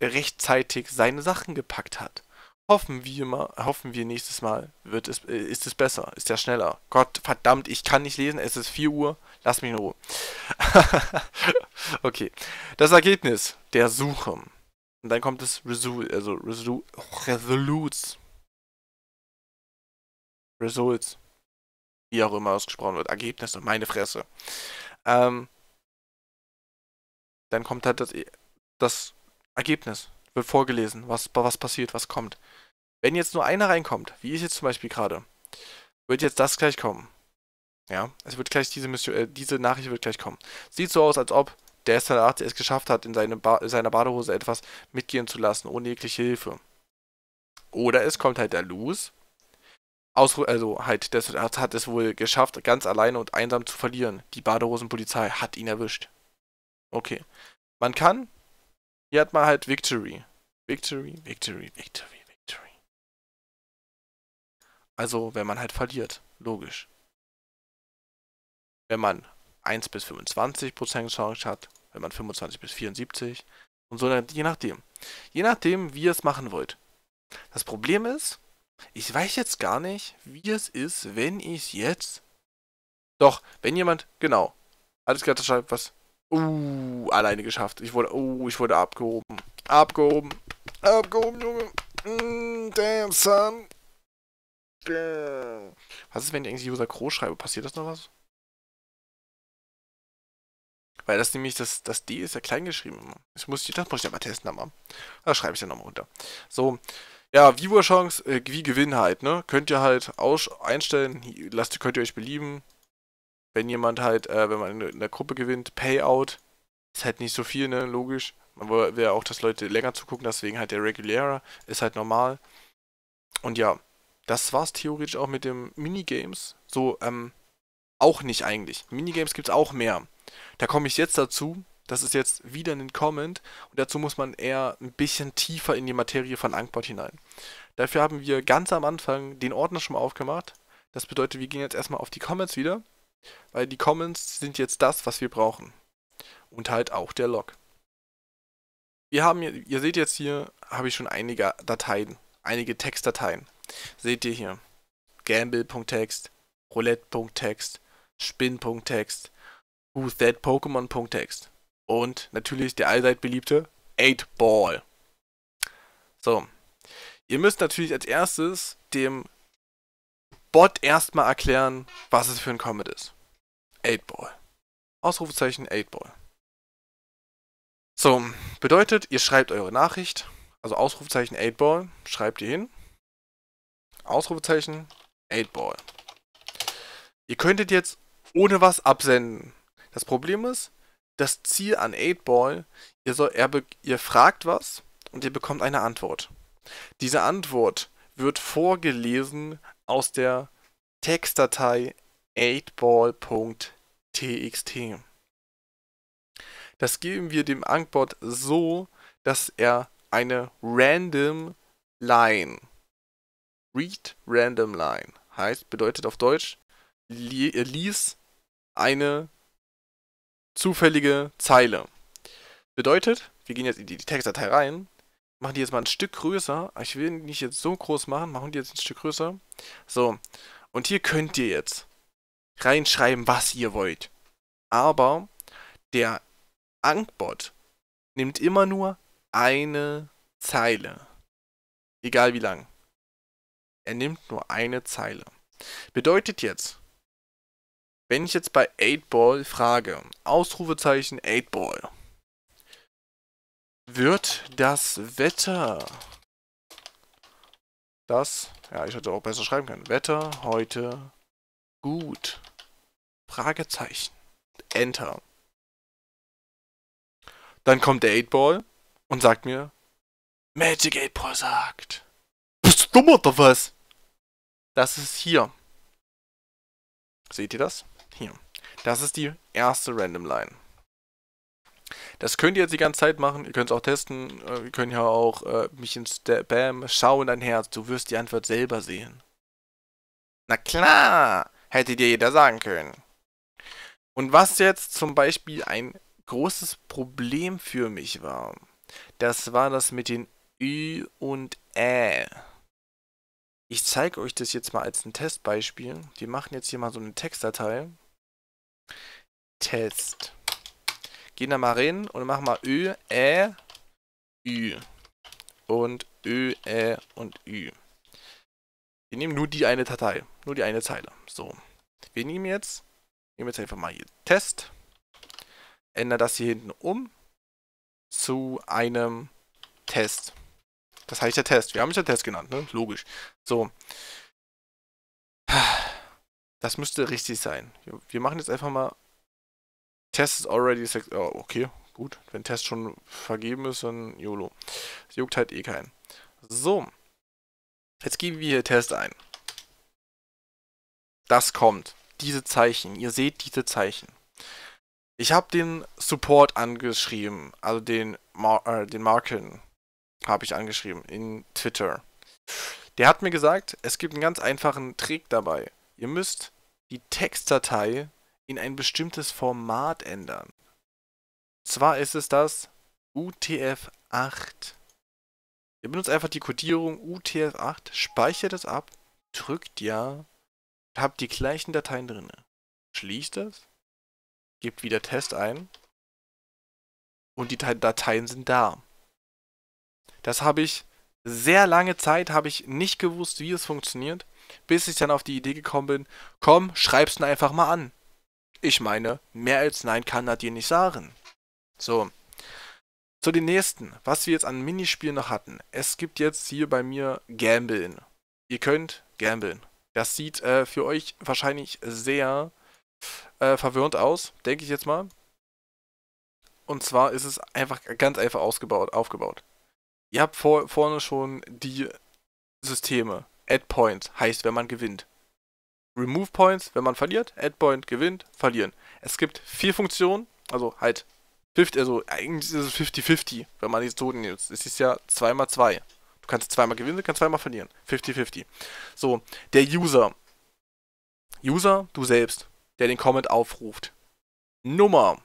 rechtzeitig seine Sachen gepackt hat. Hoffen wir mal, hoffen wir nächstes Mal wird es, äh, ist es besser, ist ja schneller. Gott verdammt, ich kann nicht lesen, es ist 4 Uhr, lass mich in Ruhe. (laughs) okay, das Ergebnis der Suche. Und dann kommt das Result, also Result, Results. Wie auch immer ausgesprochen wird, Ergebnisse, meine Fresse. Ähm, dann kommt halt das, e, das Ergebnis, wird vorgelesen, was, was passiert, was kommt. Wenn jetzt nur einer reinkommt, wie ich jetzt zum Beispiel gerade, wird jetzt das gleich kommen. Ja, es wird gleich diese, Mission, äh, diese Nachricht wird gleich kommen. Sieht so aus, als ob der s es geschafft hat, in seine ba seiner Badehose etwas mitgehen zu lassen, ohne jegliche Hilfe. Oder es kommt halt der Luz. Ausru also halt, der s hat es wohl geschafft, ganz alleine und einsam zu verlieren. Die Badehosenpolizei hat ihn erwischt. Okay. Man kann. Hier hat man halt Victory. Victory, Victory, Victory. Also, wenn man halt verliert, logisch. Wenn man 1 bis 25% Chance hat, wenn man 25 bis 74 und so, je nachdem. Je nachdem, wie ihr es machen wollt. Das Problem ist, ich weiß jetzt gar nicht, wie es ist, wenn ich jetzt. Doch, wenn jemand. Genau. Alles klar, das schreibt was. Uh, alleine geschafft. Ich wurde. Uh, ich wurde abgehoben. Abgehoben. Abgehoben, Junge. Mm, damn, son. Was ist, wenn ich eigentlich User Crow schreibe? Passiert das noch was? Weil das nämlich, das, das D ist ja klein geschrieben. Das muss ich, das muss ich aber testen, aber da schreibe ich dann nochmal runter. So, ja, Viewer-Chance, äh, wie Gewinn halt, ne? Könnt ihr halt aus einstellen, lasst, könnt ihr euch belieben. Wenn jemand halt, äh, wenn man in der Gruppe gewinnt, Payout, ist halt nicht so viel, ne? Logisch. Man will ja auch, dass Leute länger zugucken, deswegen halt der Regulärer ist halt normal. Und ja, das war's theoretisch auch mit dem Minigames. So, ähm, auch nicht eigentlich. Minigames gibt's auch mehr. Da komme ich jetzt dazu. Das ist jetzt wieder ein Comment. Und dazu muss man eher ein bisschen tiefer in die Materie von Ankbot hinein. Dafür haben wir ganz am Anfang den Ordner schon mal aufgemacht. Das bedeutet, wir gehen jetzt erstmal auf die Comments wieder. Weil die Comments sind jetzt das, was wir brauchen. Und halt auch der Log. Wir haben, ihr seht jetzt hier, habe ich schon einige Dateien, einige Textdateien. Seht ihr hier. Gamble.text, Roulette.text, Spin.text, Who's That Pokémon.text. Und natürlich der allseit beliebte 8-Ball. So. Ihr müsst natürlich als erstes dem Bot erstmal erklären, was es für ein Comet ist. 8-Ball. Ausrufezeichen 8-Ball. So, bedeutet, ihr schreibt eure Nachricht, also Ausrufezeichen 8-Ball, schreibt ihr hin Ausrufezeichen, 8-Ball. Ihr könntet jetzt ohne was absenden. Das Problem ist, das Ziel an 8-Ball, ihr, soll, ihr fragt was und ihr bekommt eine Antwort. Diese Antwort wird vorgelesen aus der Textdatei 8ball.txt. Das geben wir dem Ankbot so, dass er eine random Line Read Random Line. Heißt, bedeutet auf Deutsch, li äh, lies eine zufällige Zeile. Bedeutet, wir gehen jetzt in die Textdatei rein, machen die jetzt mal ein Stück größer. Ich will nicht jetzt so groß machen, machen die jetzt ein Stück größer. So, und hier könnt ihr jetzt reinschreiben, was ihr wollt. Aber der Ankbot nimmt immer nur eine Zeile. Egal wie lang. Er nimmt nur eine Zeile. Bedeutet jetzt, wenn ich jetzt bei 8-Ball frage, Ausrufezeichen 8-Ball, wird das Wetter, das, ja, ich hätte auch besser schreiben können, Wetter heute gut, Fragezeichen, Enter. Dann kommt der 8-Ball und sagt mir, Magic 8-Ball sagt, bist du dumm oder was? Das ist hier. Seht ihr das? Hier. Das ist die erste Random Line. Das könnt ihr jetzt die ganze Zeit machen. Ihr könnt es auch testen. Äh, ihr könnt ja auch äh, mich ins Bam, schau in dein Herz. Du wirst die Antwort selber sehen. Na klar, hätte dir jeder sagen können. Und was jetzt zum Beispiel ein großes Problem für mich war, das war das mit den Ü und Ä. Ich zeige euch das jetzt mal als ein Testbeispiel. Wir machen jetzt hier mal so eine Textdatei. Test. Gehen da mal rein und machen mal Ö, Ä, Ü. Und Ö, Ä und Ü. Wir nehmen nur die eine Datei, nur die eine Zeile. So. Wir nehmen jetzt, nehmen jetzt einfach mal hier Test. Ändere das hier hinten um zu einem Test. Das heißt der Test. Wir haben es der Test genannt, ne? Logisch. So. Das müsste richtig sein. Wir machen jetzt einfach mal. Test ist already. Oh, okay, gut. Wenn Test schon vergeben ist, dann YOLO. Das juckt halt eh keinen. So. Jetzt geben wir hier Test ein. Das kommt. Diese Zeichen. Ihr seht diese Zeichen. Ich habe den Support angeschrieben, also den, Mar äh, den Marken habe ich angeschrieben in Twitter. Der hat mir gesagt, es gibt einen ganz einfachen Trick dabei. Ihr müsst die Textdatei in ein bestimmtes Format ändern. Und Zwar ist es das UTF-8. Ihr benutzt einfach die Codierung UTF-8, speichert es ab, drückt Ja, habt die gleichen Dateien drin. Schließt es, gebt wieder Test ein und die Dateien sind da. Das habe ich sehr lange Zeit, habe ich nicht gewusst, wie es funktioniert, bis ich dann auf die Idee gekommen bin, komm, schreib's mir einfach mal an. Ich meine, mehr als nein kann er dir nicht sagen. So. Zu den nächsten, was wir jetzt an Minispielen noch hatten. Es gibt jetzt hier bei mir Gambeln. Ihr könnt Gambeln. Das sieht äh, für euch wahrscheinlich sehr äh, verwirrend aus, denke ich jetzt mal. Und zwar ist es einfach ganz einfach ausgebaut, aufgebaut. Ihr habt vor, vorne schon die Systeme. Add Points heißt, wenn man gewinnt. Remove Points, wenn man verliert. Add Point, gewinnt, verlieren. Es gibt vier Funktionen, also halt 50, also eigentlich ist es 50-50, wenn man die Toten nimmt. Es ist ja 2x2. Du kannst zweimal gewinnen, du kannst zweimal verlieren. 50-50. So, der User. User, du selbst, der den Comment aufruft. Nummer.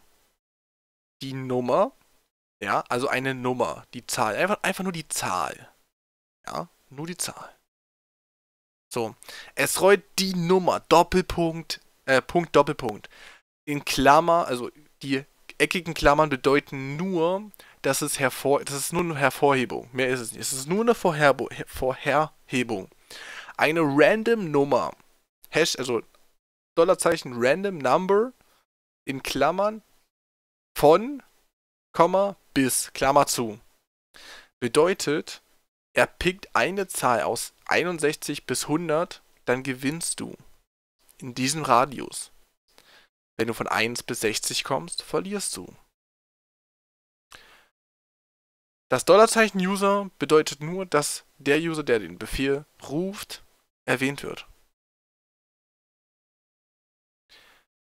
Die Nummer ja, also eine Nummer, die Zahl. Einfach, einfach nur die Zahl. Ja, nur die Zahl. So, es rollt die Nummer, Doppelpunkt, äh, Punkt, Doppelpunkt. In Klammer, also die eckigen Klammern bedeuten nur, dass es, hervor, dass es nur eine Hervorhebung. Mehr ist es nicht. Es ist nur eine Vorherbo Vorherhebung. Eine random Nummer. Hash, also Dollarzeichen random number in Klammern von, Komma, bis, Klammer zu. Bedeutet, er pickt eine Zahl aus 61 bis 100, dann gewinnst du. In diesem Radius. Wenn du von 1 bis 60 kommst, verlierst du. Das Dollarzeichen User bedeutet nur, dass der User, der den Befehl ruft, erwähnt wird.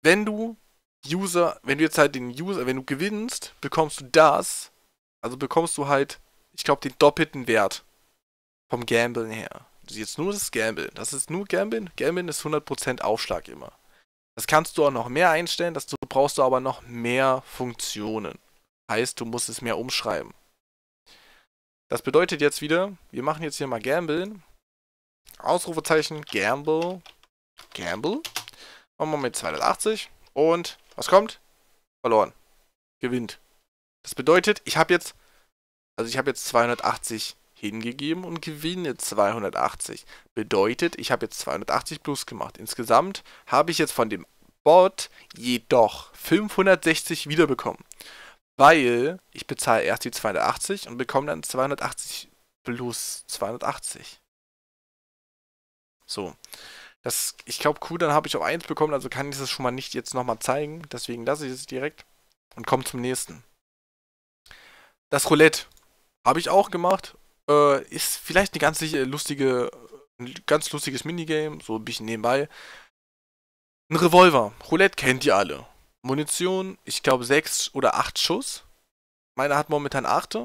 Wenn du User, wenn du jetzt halt den User, wenn du gewinnst, bekommst du das, also bekommst du halt, ich glaube, den doppelten Wert vom Gambeln her. Das ist jetzt nur das Gambeln. Das ist nur Gambeln. Gambeln ist 100% Aufschlag immer. Das kannst du auch noch mehr einstellen, das brauchst du aber noch mehr Funktionen. Heißt, du musst es mehr umschreiben. Das bedeutet jetzt wieder, wir machen jetzt hier mal Gambeln. Ausrufezeichen, Gamble, Gamble. Machen wir mit 280 und was kommt? Verloren. Gewinnt. Das bedeutet, ich habe jetzt, also ich habe jetzt 280 hingegeben und gewinne 280. Bedeutet, ich habe jetzt 280 plus gemacht. Insgesamt habe ich jetzt von dem Bot jedoch 560 wiederbekommen. Weil ich bezahle erst die 280 und bekomme dann 280 plus 280. So. Das, ich glaube, dann habe ich auf 1 bekommen, also kann ich das schon mal nicht jetzt nochmal zeigen. Deswegen lasse ich es direkt und komme zum nächsten. Das Roulette habe ich auch gemacht. Äh, ist vielleicht eine ganz äh, lustige, ein ganz lustiges Minigame, so ein bisschen nebenbei. Ein Revolver. Roulette kennt ihr alle. Munition, ich glaube 6 oder 8 Schuss. Meiner hat momentan 8.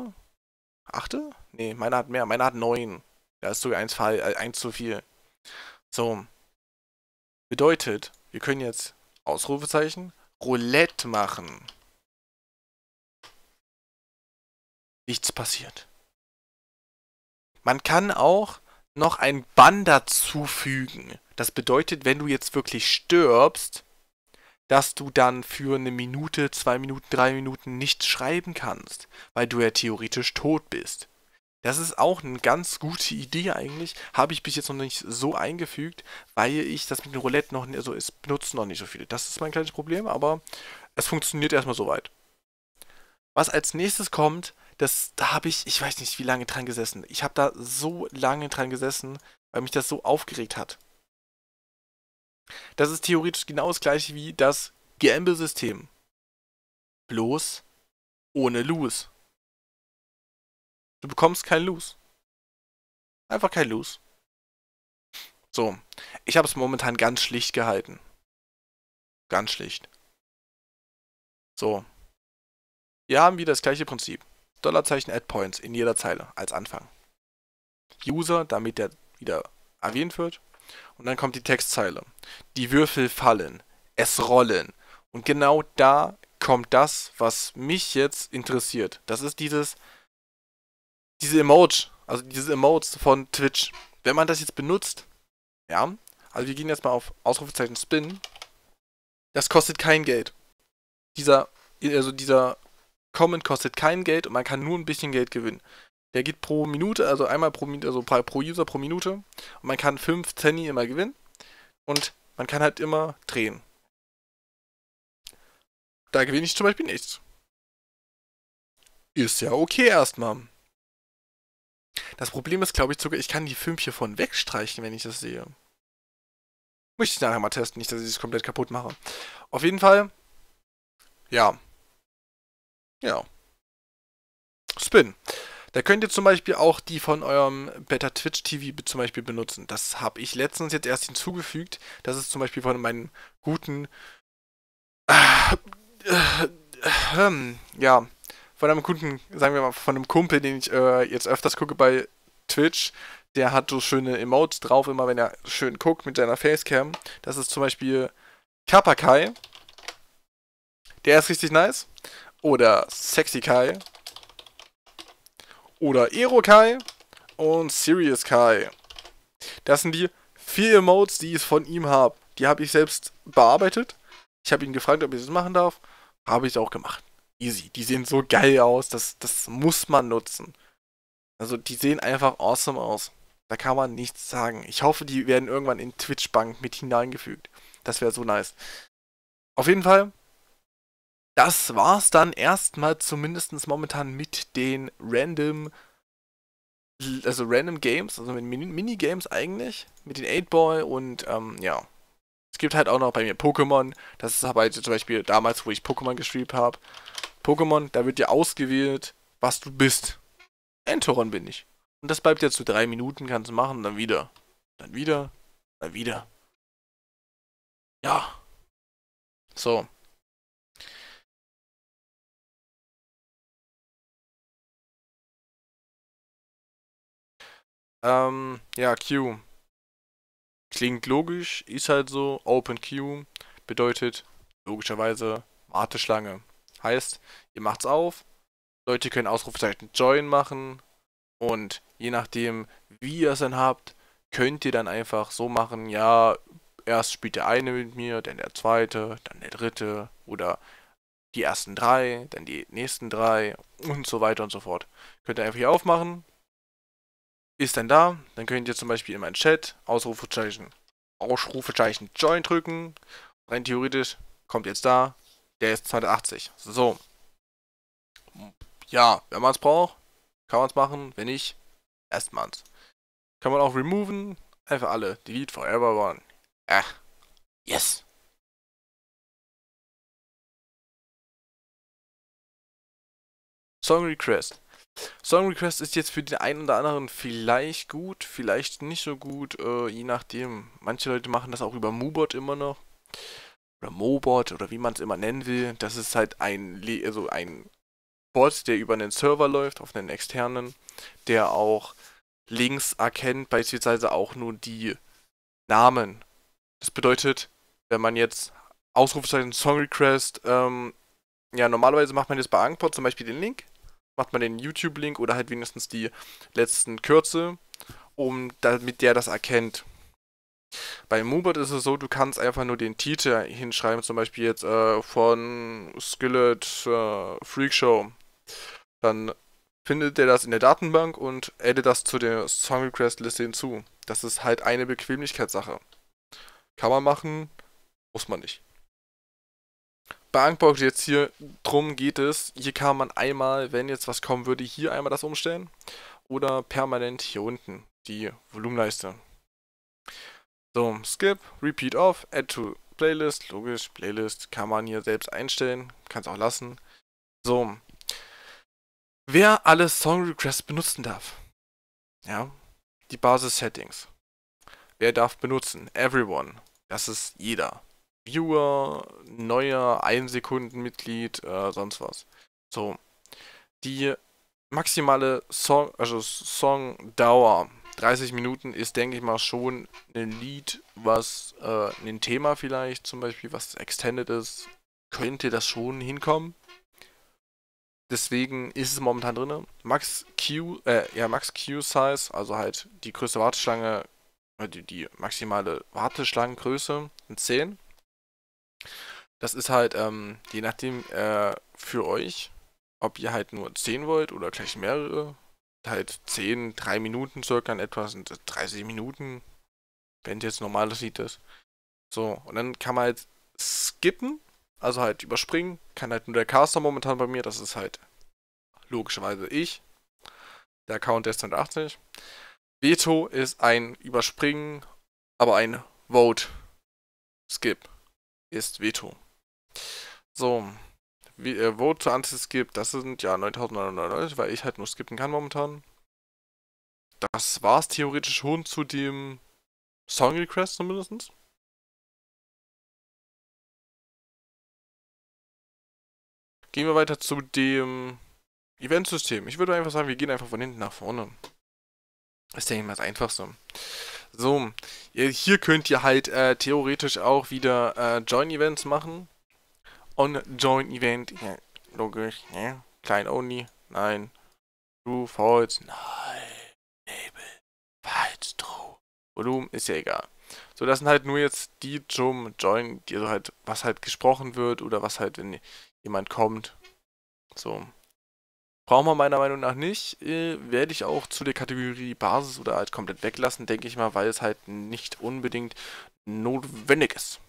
8? Nee, meiner hat mehr. Meiner hat 9. Da ist sogar 1, 1 äh, zu viel. So. Bedeutet, wir können jetzt Ausrufezeichen Roulette machen. Nichts passiert. Man kann auch noch ein Bann dazufügen. Das bedeutet, wenn du jetzt wirklich stirbst, dass du dann für eine Minute, zwei Minuten, drei Minuten nichts schreiben kannst, weil du ja theoretisch tot bist. Das ist auch eine ganz gute Idee eigentlich. Habe ich bis jetzt noch nicht so eingefügt, weil ich das mit dem Roulette noch nicht, also es benutzen noch nicht so viele. Das ist mein kleines Problem, aber es funktioniert erstmal soweit. Was als nächstes kommt, das da habe ich, ich weiß nicht, wie lange dran gesessen. Ich habe da so lange dran gesessen, weil mich das so aufgeregt hat. Das ist theoretisch genau das gleiche wie das Gamble-System. Bloß ohne Lose. Du bekommst kein Lose. Einfach kein Lose. So, ich habe es momentan ganz schlicht gehalten. Ganz schlicht. So. Wir haben wieder das gleiche Prinzip. Dollarzeichen Add Points in jeder Zeile als Anfang. User, damit der wieder erwähnt wird. Und dann kommt die Textzeile. Die Würfel fallen. Es rollen. Und genau da kommt das, was mich jetzt interessiert. Das ist dieses diese Emote, also diese Emotes von Twitch, wenn man das jetzt benutzt, ja, also wir gehen jetzt mal auf Ausrufezeichen Spin, das kostet kein Geld. Dieser, also dieser Comment kostet kein Geld und man kann nur ein bisschen Geld gewinnen. Der geht pro Minute, also einmal pro Minute, also pro User pro Minute und man kann 5 Zenny immer gewinnen und man kann halt immer drehen. Da gewinne ich zum Beispiel nichts. Ist ja okay erstmal. Das Problem ist, glaube ich, sogar, ich kann die 5 hiervon wegstreichen, wenn ich das sehe. Möchte ich nachher mal testen, nicht, dass ich es das komplett kaputt mache. Auf jeden Fall, ja. Ja. Spin. Da könnt ihr zum Beispiel auch die von eurem Better Twitch TV zum Beispiel benutzen. Das habe ich letztens jetzt erst hinzugefügt. Das ist zum Beispiel von meinem guten. Äh, äh, äh, hm, ja, von einem Kunden, sagen wir mal, von einem Kumpel, den ich äh, jetzt öfters gucke bei Twitch, der hat so schöne Emotes drauf, immer wenn er schön guckt mit seiner Facecam. Das ist zum Beispiel Kappa Kai. Der ist richtig nice. Oder Sexy Kai. Oder Ero Kai. Und Serious Kai. Das sind die vier Emotes, die ich von ihm habe. Die habe ich selbst bearbeitet. Ich habe ihn gefragt, ob ich das machen darf. Habe ich es auch gemacht easy. Die sehen so geil aus, das, das muss man nutzen. Also die sehen einfach awesome aus. Da kann man nichts sagen. Ich hoffe, die werden irgendwann in Twitch Bank mit hineingefügt. Das wäre so nice. Auf jeden Fall, das war's dann erstmal zumindest momentan mit den random also random Games, also mit Min Minigames eigentlich, mit den 8-Ball und ähm, ja. Es gibt halt auch noch bei mir Pokémon. Das ist aber halt zum Beispiel damals, wo ich Pokémon gestreamt habe. Pokémon, da wird dir ausgewählt, was du bist. Entoron bin ich. Und das bleibt ja zu drei Minuten, kannst du machen, dann wieder. Dann wieder, dann wieder. Ja. So. Ähm, ja, Q. Klingt logisch, ist halt so. Open Q bedeutet logischerweise Warteschlange. Heißt, ihr macht's auf, Leute können Ausrufezeichen Join machen und je nachdem, wie ihr es dann habt, könnt ihr dann einfach so machen, ja, erst spielt der eine mit mir, dann der zweite, dann der dritte oder die ersten drei, dann die nächsten drei und so weiter und so fort. Könnt ihr einfach hier aufmachen, ist dann da, dann könnt ihr zum Beispiel in meinen Chat Ausrufezeichen, Ausrufezeichen Join drücken, rein theoretisch kommt jetzt da der ist 280. So. Ja, wenn man es braucht, kann man es machen. Wenn nicht, erstmals. Kann man auch removen. Einfach alle. Delete forever one. Ach. Äh. Yes. Song Request. Song Request ist jetzt für den einen oder anderen vielleicht gut, vielleicht nicht so gut, äh, je nachdem. Manche Leute machen das auch über Mubot immer noch oder Mobot oder wie man es immer nennen will. Das ist halt ein, also ein Bot, der über einen Server läuft, auf einen externen, der auch Links erkennt, beispielsweise auch nur die Namen. Das bedeutet, wenn man jetzt Ausrufezeichen Song Request, ähm, ja, normalerweise macht man jetzt bei Angpod zum Beispiel den Link, macht man den YouTube-Link oder halt wenigstens die letzten Kürze, um damit der das erkennt. Bei Mubot ist es so, du kannst einfach nur den Titel hinschreiben, zum Beispiel jetzt äh, von Skillet äh, Freak Show. Dann findet er das in der Datenbank und addet das zu der Song Request Liste hinzu. Das ist halt eine Bequemlichkeitssache. Kann man machen, muss man nicht. Bei Angborg jetzt hier drum geht es, hier kann man einmal, wenn jetzt was kommen würde, hier einmal das umstellen oder permanent hier unten die Volumenleiste. So, Skip, Repeat Off, Add to Playlist, logisch, Playlist kann man hier selbst einstellen, kann es auch lassen. So, wer alle Song Requests benutzen darf. Ja, die Basis-Settings. Wer darf benutzen? Everyone. Das ist jeder. Viewer, neuer 1-Sekunden-Mitglied, äh, sonst was. So, die maximale Song, also Songdauer 30 Minuten ist, denke ich mal, schon ein Lied, was äh, ein Thema vielleicht, zum Beispiel, was extended ist, könnte das schon hinkommen. Deswegen ist es momentan drin. Max Q, äh, ja, Max Q Size, also halt die größte Warteschlange, äh, die, die maximale Warteschlangengröße, ein 10. Das ist halt, ähm, je nachdem, äh, für euch, ob ihr halt nur 10 wollt oder gleich mehrere, halt 10, 3 Minuten circa in etwa, sind 30 Minuten, wenn es jetzt normales Lied ist. So, und dann kann man halt skippen, also halt überspringen, kann halt nur der Caster momentan bei mir, das ist halt logischerweise ich. Der Account ist 180. Veto ist ein Überspringen, aber ein Vote. Skip ist Veto. So, wie, äh, Vote zu Anti-Skip, das sind ja 9999, weil ich halt nur skippen kann momentan. Das war es theoretisch schon zu dem Song Request zumindest. Gehen wir weiter zu dem Eventsystem. Ich würde einfach sagen, wir gehen einfach von hinten nach vorne. Ist ja immer das Einfachste. So, hier könnt ihr halt äh, theoretisch auch wieder äh, Join-Events machen. On-Join Event. Ja, logisch. Ja. Ne? Client Only. Nein. True, False. Nein. Label. False, True. Volumen ist ja egal. So, das sind halt nur jetzt die zum Join, die also halt, was halt gesprochen wird oder was halt, wenn jemand kommt. So. Brauchen wir meiner Meinung nach nicht. Äh, werde ich auch zu der Kategorie Basis oder halt komplett weglassen, denke ich mal, weil es halt nicht unbedingt notwendig ist.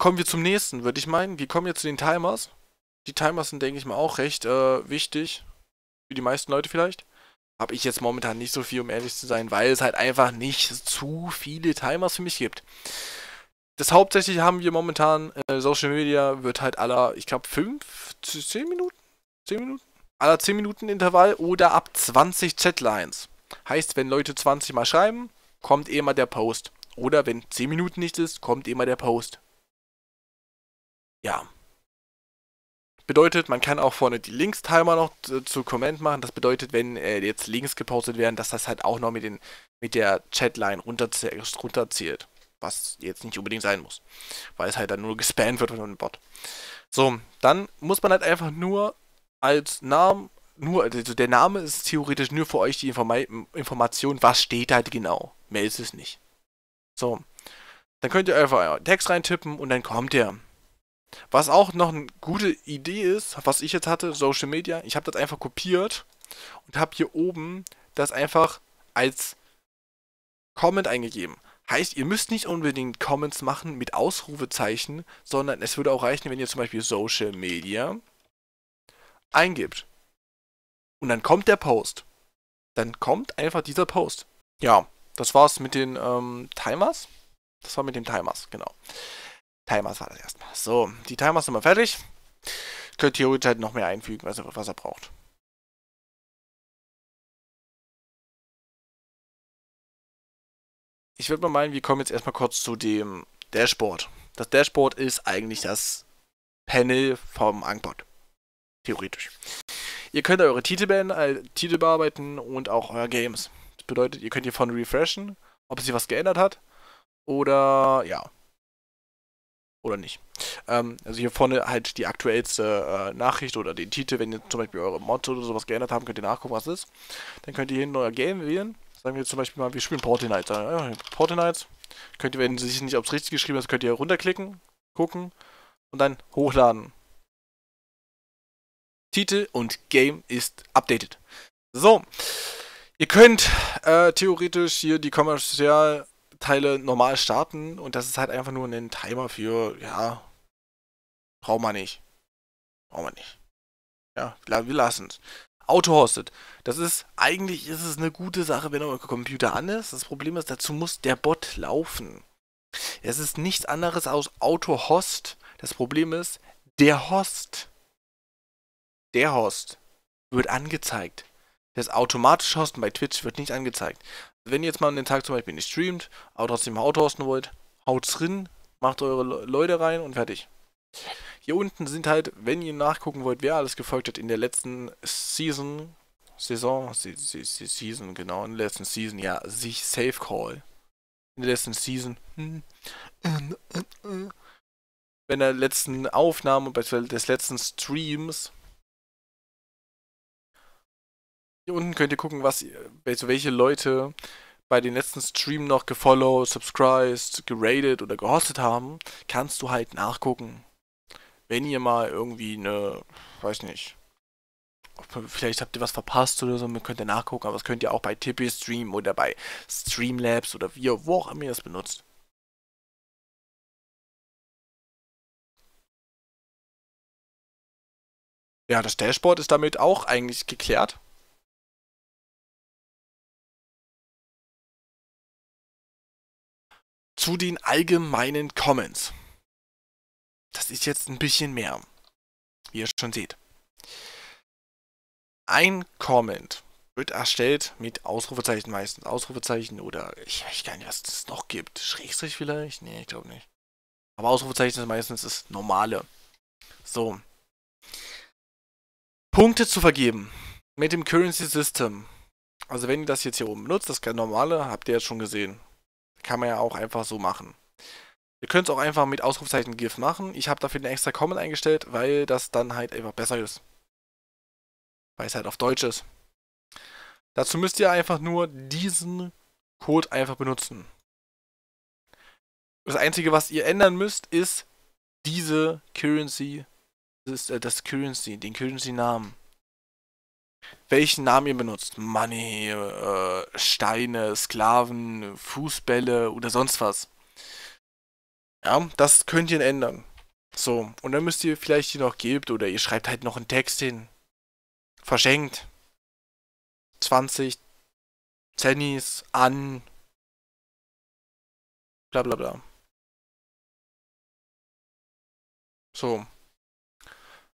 kommen wir zum nächsten, würde ich meinen. Wir kommen jetzt zu den Timers. Die Timers sind, denke ich mal, auch recht äh, wichtig. Für die meisten Leute vielleicht. Habe ich jetzt momentan nicht so viel, um ehrlich zu sein, weil es halt einfach nicht zu viele Timers für mich gibt. Das hauptsächlich haben wir momentan, äh, Social Media wird halt aller, ich glaube, 5 10 Minuten? 10 Minuten? Aller 10 Minuten Intervall oder ab 20 Chatlines. Heißt, wenn Leute 20 mal schreiben, kommt eh mal der Post. Oder wenn 10 Minuten nicht ist, kommt eh mal der Post ja. Bedeutet, man kann auch vorne die Links-Timer noch zu, zu Comment machen. Das bedeutet, wenn äh, jetzt Links gepostet werden, dass das halt auch noch mit, den, mit der Chatline runterzählt, runterzieht. Was jetzt nicht unbedingt sein muss. Weil es halt dann nur gespannt wird von einem Bot. So, dann muss man halt einfach nur als Namen, nur, also der Name ist theoretisch nur für euch die Informa Information, was steht halt genau. Mehr ist es nicht. So. Dann könnt ihr einfach euren Text reintippen und dann kommt ihr. Was auch noch eine gute Idee ist, was ich jetzt hatte, Social Media, ich habe das einfach kopiert und habe hier oben das einfach als Comment eingegeben. Heißt, ihr müsst nicht unbedingt Comments machen mit Ausrufezeichen, sondern es würde auch reichen, wenn ihr zum Beispiel Social Media eingibt. Und dann kommt der Post. Dann kommt einfach dieser Post. Ja, das war's mit den ähm, Timers. Das war mit den Timers, genau. Timers war das erstmal. So, die Timers sind wir fertig. Könnt theoretisch halt noch mehr einfügen, was er, was er braucht. Ich würde mal meinen, wir kommen jetzt erstmal kurz zu dem Dashboard. Das Dashboard ist eigentlich das Panel vom Angbot. Theoretisch. Ihr könnt eure Titel, äh, Titel bearbeiten und auch euer Games. Das bedeutet, ihr könnt hiervon refreshen, ob sich was geändert hat. Oder ja, oder nicht. Ähm, also hier vorne halt die aktuellste äh, Nachricht oder den Titel, wenn ihr zum Beispiel eure Mods oder sowas geändert habt, könnt ihr nachgucken, was ist. Dann könnt ihr hier ein neuer Game wählen. Sagen wir zum Beispiel mal, wir spielen Portinites. Äh, Portinites. Könnt ihr, wenn Sie sich nicht aufs richtig geschrieben ist, könnt ihr runterklicken, gucken und dann hochladen. Titel und Game ist updated. So. Ihr könnt äh, theoretisch hier die kommerziell Teile normal starten und das ist halt einfach nur ein Timer für, ja, braucht man nicht. Braucht man nicht. Ja, wir lassen es. Auto-hosted. Das ist, eigentlich ist es eine gute Sache, wenn euer Computer an ist. Das Problem ist, dazu muss der Bot laufen. Es ist nichts anderes als Auto-host. Das Problem ist, der Host. Der Host wird angezeigt. Das automatische Hosten bei Twitch wird nicht angezeigt. Wenn ihr jetzt mal einen Tag zum Beispiel nicht streamt, aber trotzdem Auto hosten wollt, haut's rein, macht eure Leute rein und fertig. Hier unten sind halt, wenn ihr nachgucken wollt, wer alles gefolgt hat in der letzten Season, Saison, Se Se Se Season, genau, in der letzten Season, ja, sich Safe Call. In der letzten Season. Wenn hm, äh, äh, äh. der letzten Aufnahme, des letzten Streams Hier unten könnt ihr gucken, was, also welche Leute bei den letzten Stream noch gefollowed, subscribed, geradet oder gehostet haben. Kannst du halt nachgucken. Wenn ihr mal irgendwie eine, weiß nicht, vielleicht habt ihr was verpasst oder so, könnt ihr nachgucken, aber das könnt ihr auch bei Tippy Stream oder bei Streamlabs oder wie, wo auch immer ihr das benutzt. Ja, das Dashboard ist damit auch eigentlich geklärt. zu den allgemeinen Comments. Das ist jetzt ein bisschen mehr, wie ihr schon seht. Ein Comment wird erstellt mit Ausrufezeichen meistens. Ausrufezeichen oder ich weiß gar nicht, was es noch gibt. Schrägstrich vielleicht? Nee, ich glaube nicht. Aber Ausrufezeichen ist meistens das normale. So. Punkte zu vergeben mit dem Currency System. Also wenn ihr das jetzt hier oben benutzt, das normale, habt ihr jetzt schon gesehen. Kann man ja auch einfach so machen. Ihr könnt es auch einfach mit Ausrufzeichen GIF machen. Ich habe dafür eine extra Comment eingestellt, weil das dann halt einfach besser ist. Weil es halt auf Deutsch ist. Dazu müsst ihr einfach nur diesen Code einfach benutzen. Das Einzige, was ihr ändern müsst, ist diese Currency, das, ist, äh, das Currency, den Currency-Namen welchen Namen ihr benutzt. Money, äh, Steine, Sklaven, Fußbälle oder sonst was. Ja, das könnt ihr ändern. So, und dann müsst ihr vielleicht die noch gebt oder ihr schreibt halt noch einen Text hin. Verschenkt. 20 Zennis an. Bla bla bla. So.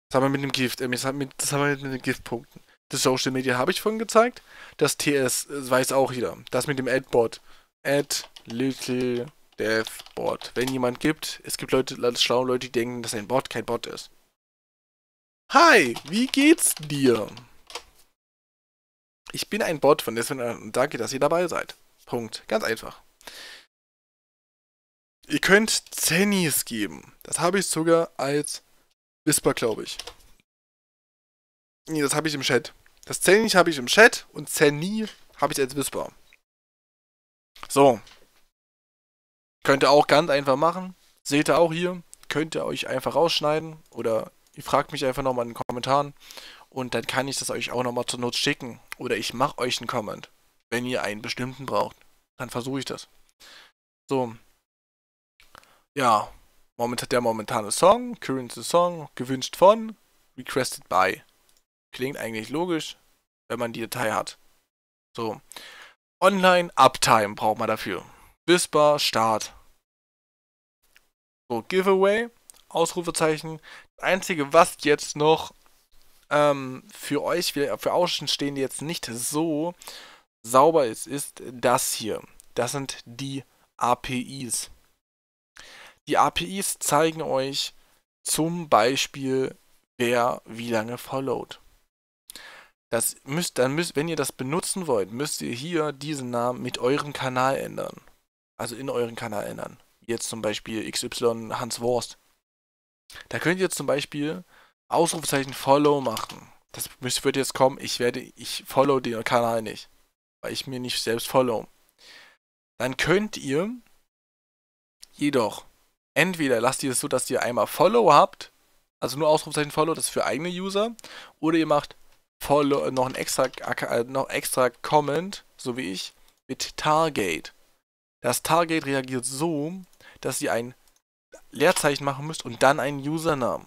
Das haben wir mit dem Gift, äh, das haben wir mit, das haben wir mit den Giftpunkten das Social Media habe ich vorhin gezeigt. Das TS äh, weiß auch jeder. Das mit dem Adbot. Ad Little Dev Bot. Wenn jemand gibt, es gibt Leute, schlaue Leute, die denken, dass ein Bot kein Bot ist. Hi, wie geht's dir? Ich bin ein Bot von deswegen und danke, dass ihr dabei seid. Punkt. Ganz einfach. Ihr könnt Zennies geben. Das habe ich sogar als Whisper, glaube ich. Nee, das habe ich im Chat. Das Zenny habe ich im Chat und Zenny habe ich als Whisper. So. Könnt ihr auch ganz einfach machen. Seht ihr auch hier. Könnt ihr euch einfach rausschneiden oder ihr fragt mich einfach nochmal in den Kommentaren und dann kann ich das euch auch nochmal zur Not schicken. Oder ich mache euch einen Comment, wenn ihr einen bestimmten braucht. Dann versuche ich das. So. Ja. Moment, der momentane Song, Current the Song, gewünscht von, requested by. Klingt eigentlich logisch, wenn man die Datei hat. So. Online Uptime braucht man dafür. Whisper Start. So, Giveaway, Ausrufezeichen. Das einzige, was jetzt noch ähm, für euch, für stehen, die jetzt nicht so sauber ist, ist das hier. Das sind die APIs. Die APIs zeigen euch zum Beispiel, wer wie lange followt. Das müsst, dann müsst, wenn ihr das benutzen wollt, müsst ihr hier diesen Namen mit eurem Kanal ändern. Also in euren Kanal ändern. Jetzt zum Beispiel XY Hans Wurst. Da könnt ihr zum Beispiel Ausrufezeichen Follow machen. Das wird jetzt kommen, ich werde, ich follow den Kanal nicht. Weil ich mir nicht selbst follow. Dann könnt ihr jedoch entweder lasst ihr es so, dass ihr einmal Follow habt, also nur Ausrufezeichen Follow, das ist für eigene User, oder ihr macht Follow, noch ein extra, äh, noch extra Comment, so wie ich, mit Target. Das Target reagiert so, dass ihr ein Leerzeichen machen müsst und dann einen Username.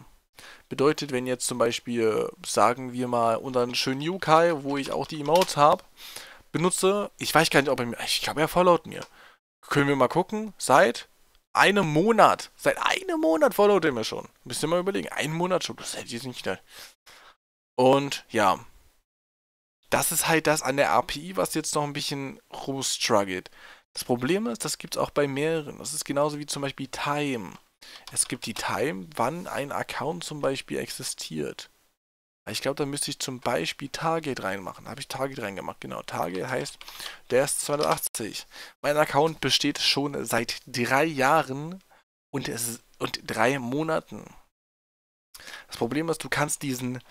Bedeutet, wenn jetzt zum Beispiel, sagen wir mal, unseren schönen Yukai, wo ich auch die Emotes habe, benutze, ich weiß gar nicht, ob er mir, ich glaube, er followt mir. Können wir mal gucken, seit einem Monat, seit einem Monat followt er mir schon. Müsst ihr mal überlegen, einen Monat schon, das hätte ich jetzt nicht gedacht. Und ja, das ist halt das an der API, was jetzt noch ein bisschen rumstruggelt. Das Problem ist, das gibt es auch bei mehreren. Das ist genauso wie zum Beispiel Time. Es gibt die Time, wann ein Account zum Beispiel existiert. Ich glaube, da müsste ich zum Beispiel Target reinmachen. Habe ich Target reingemacht, genau. Target heißt, der ist 280. Mein Account besteht schon seit drei Jahren und, es ist, und drei Monaten. Das Problem ist, du kannst diesen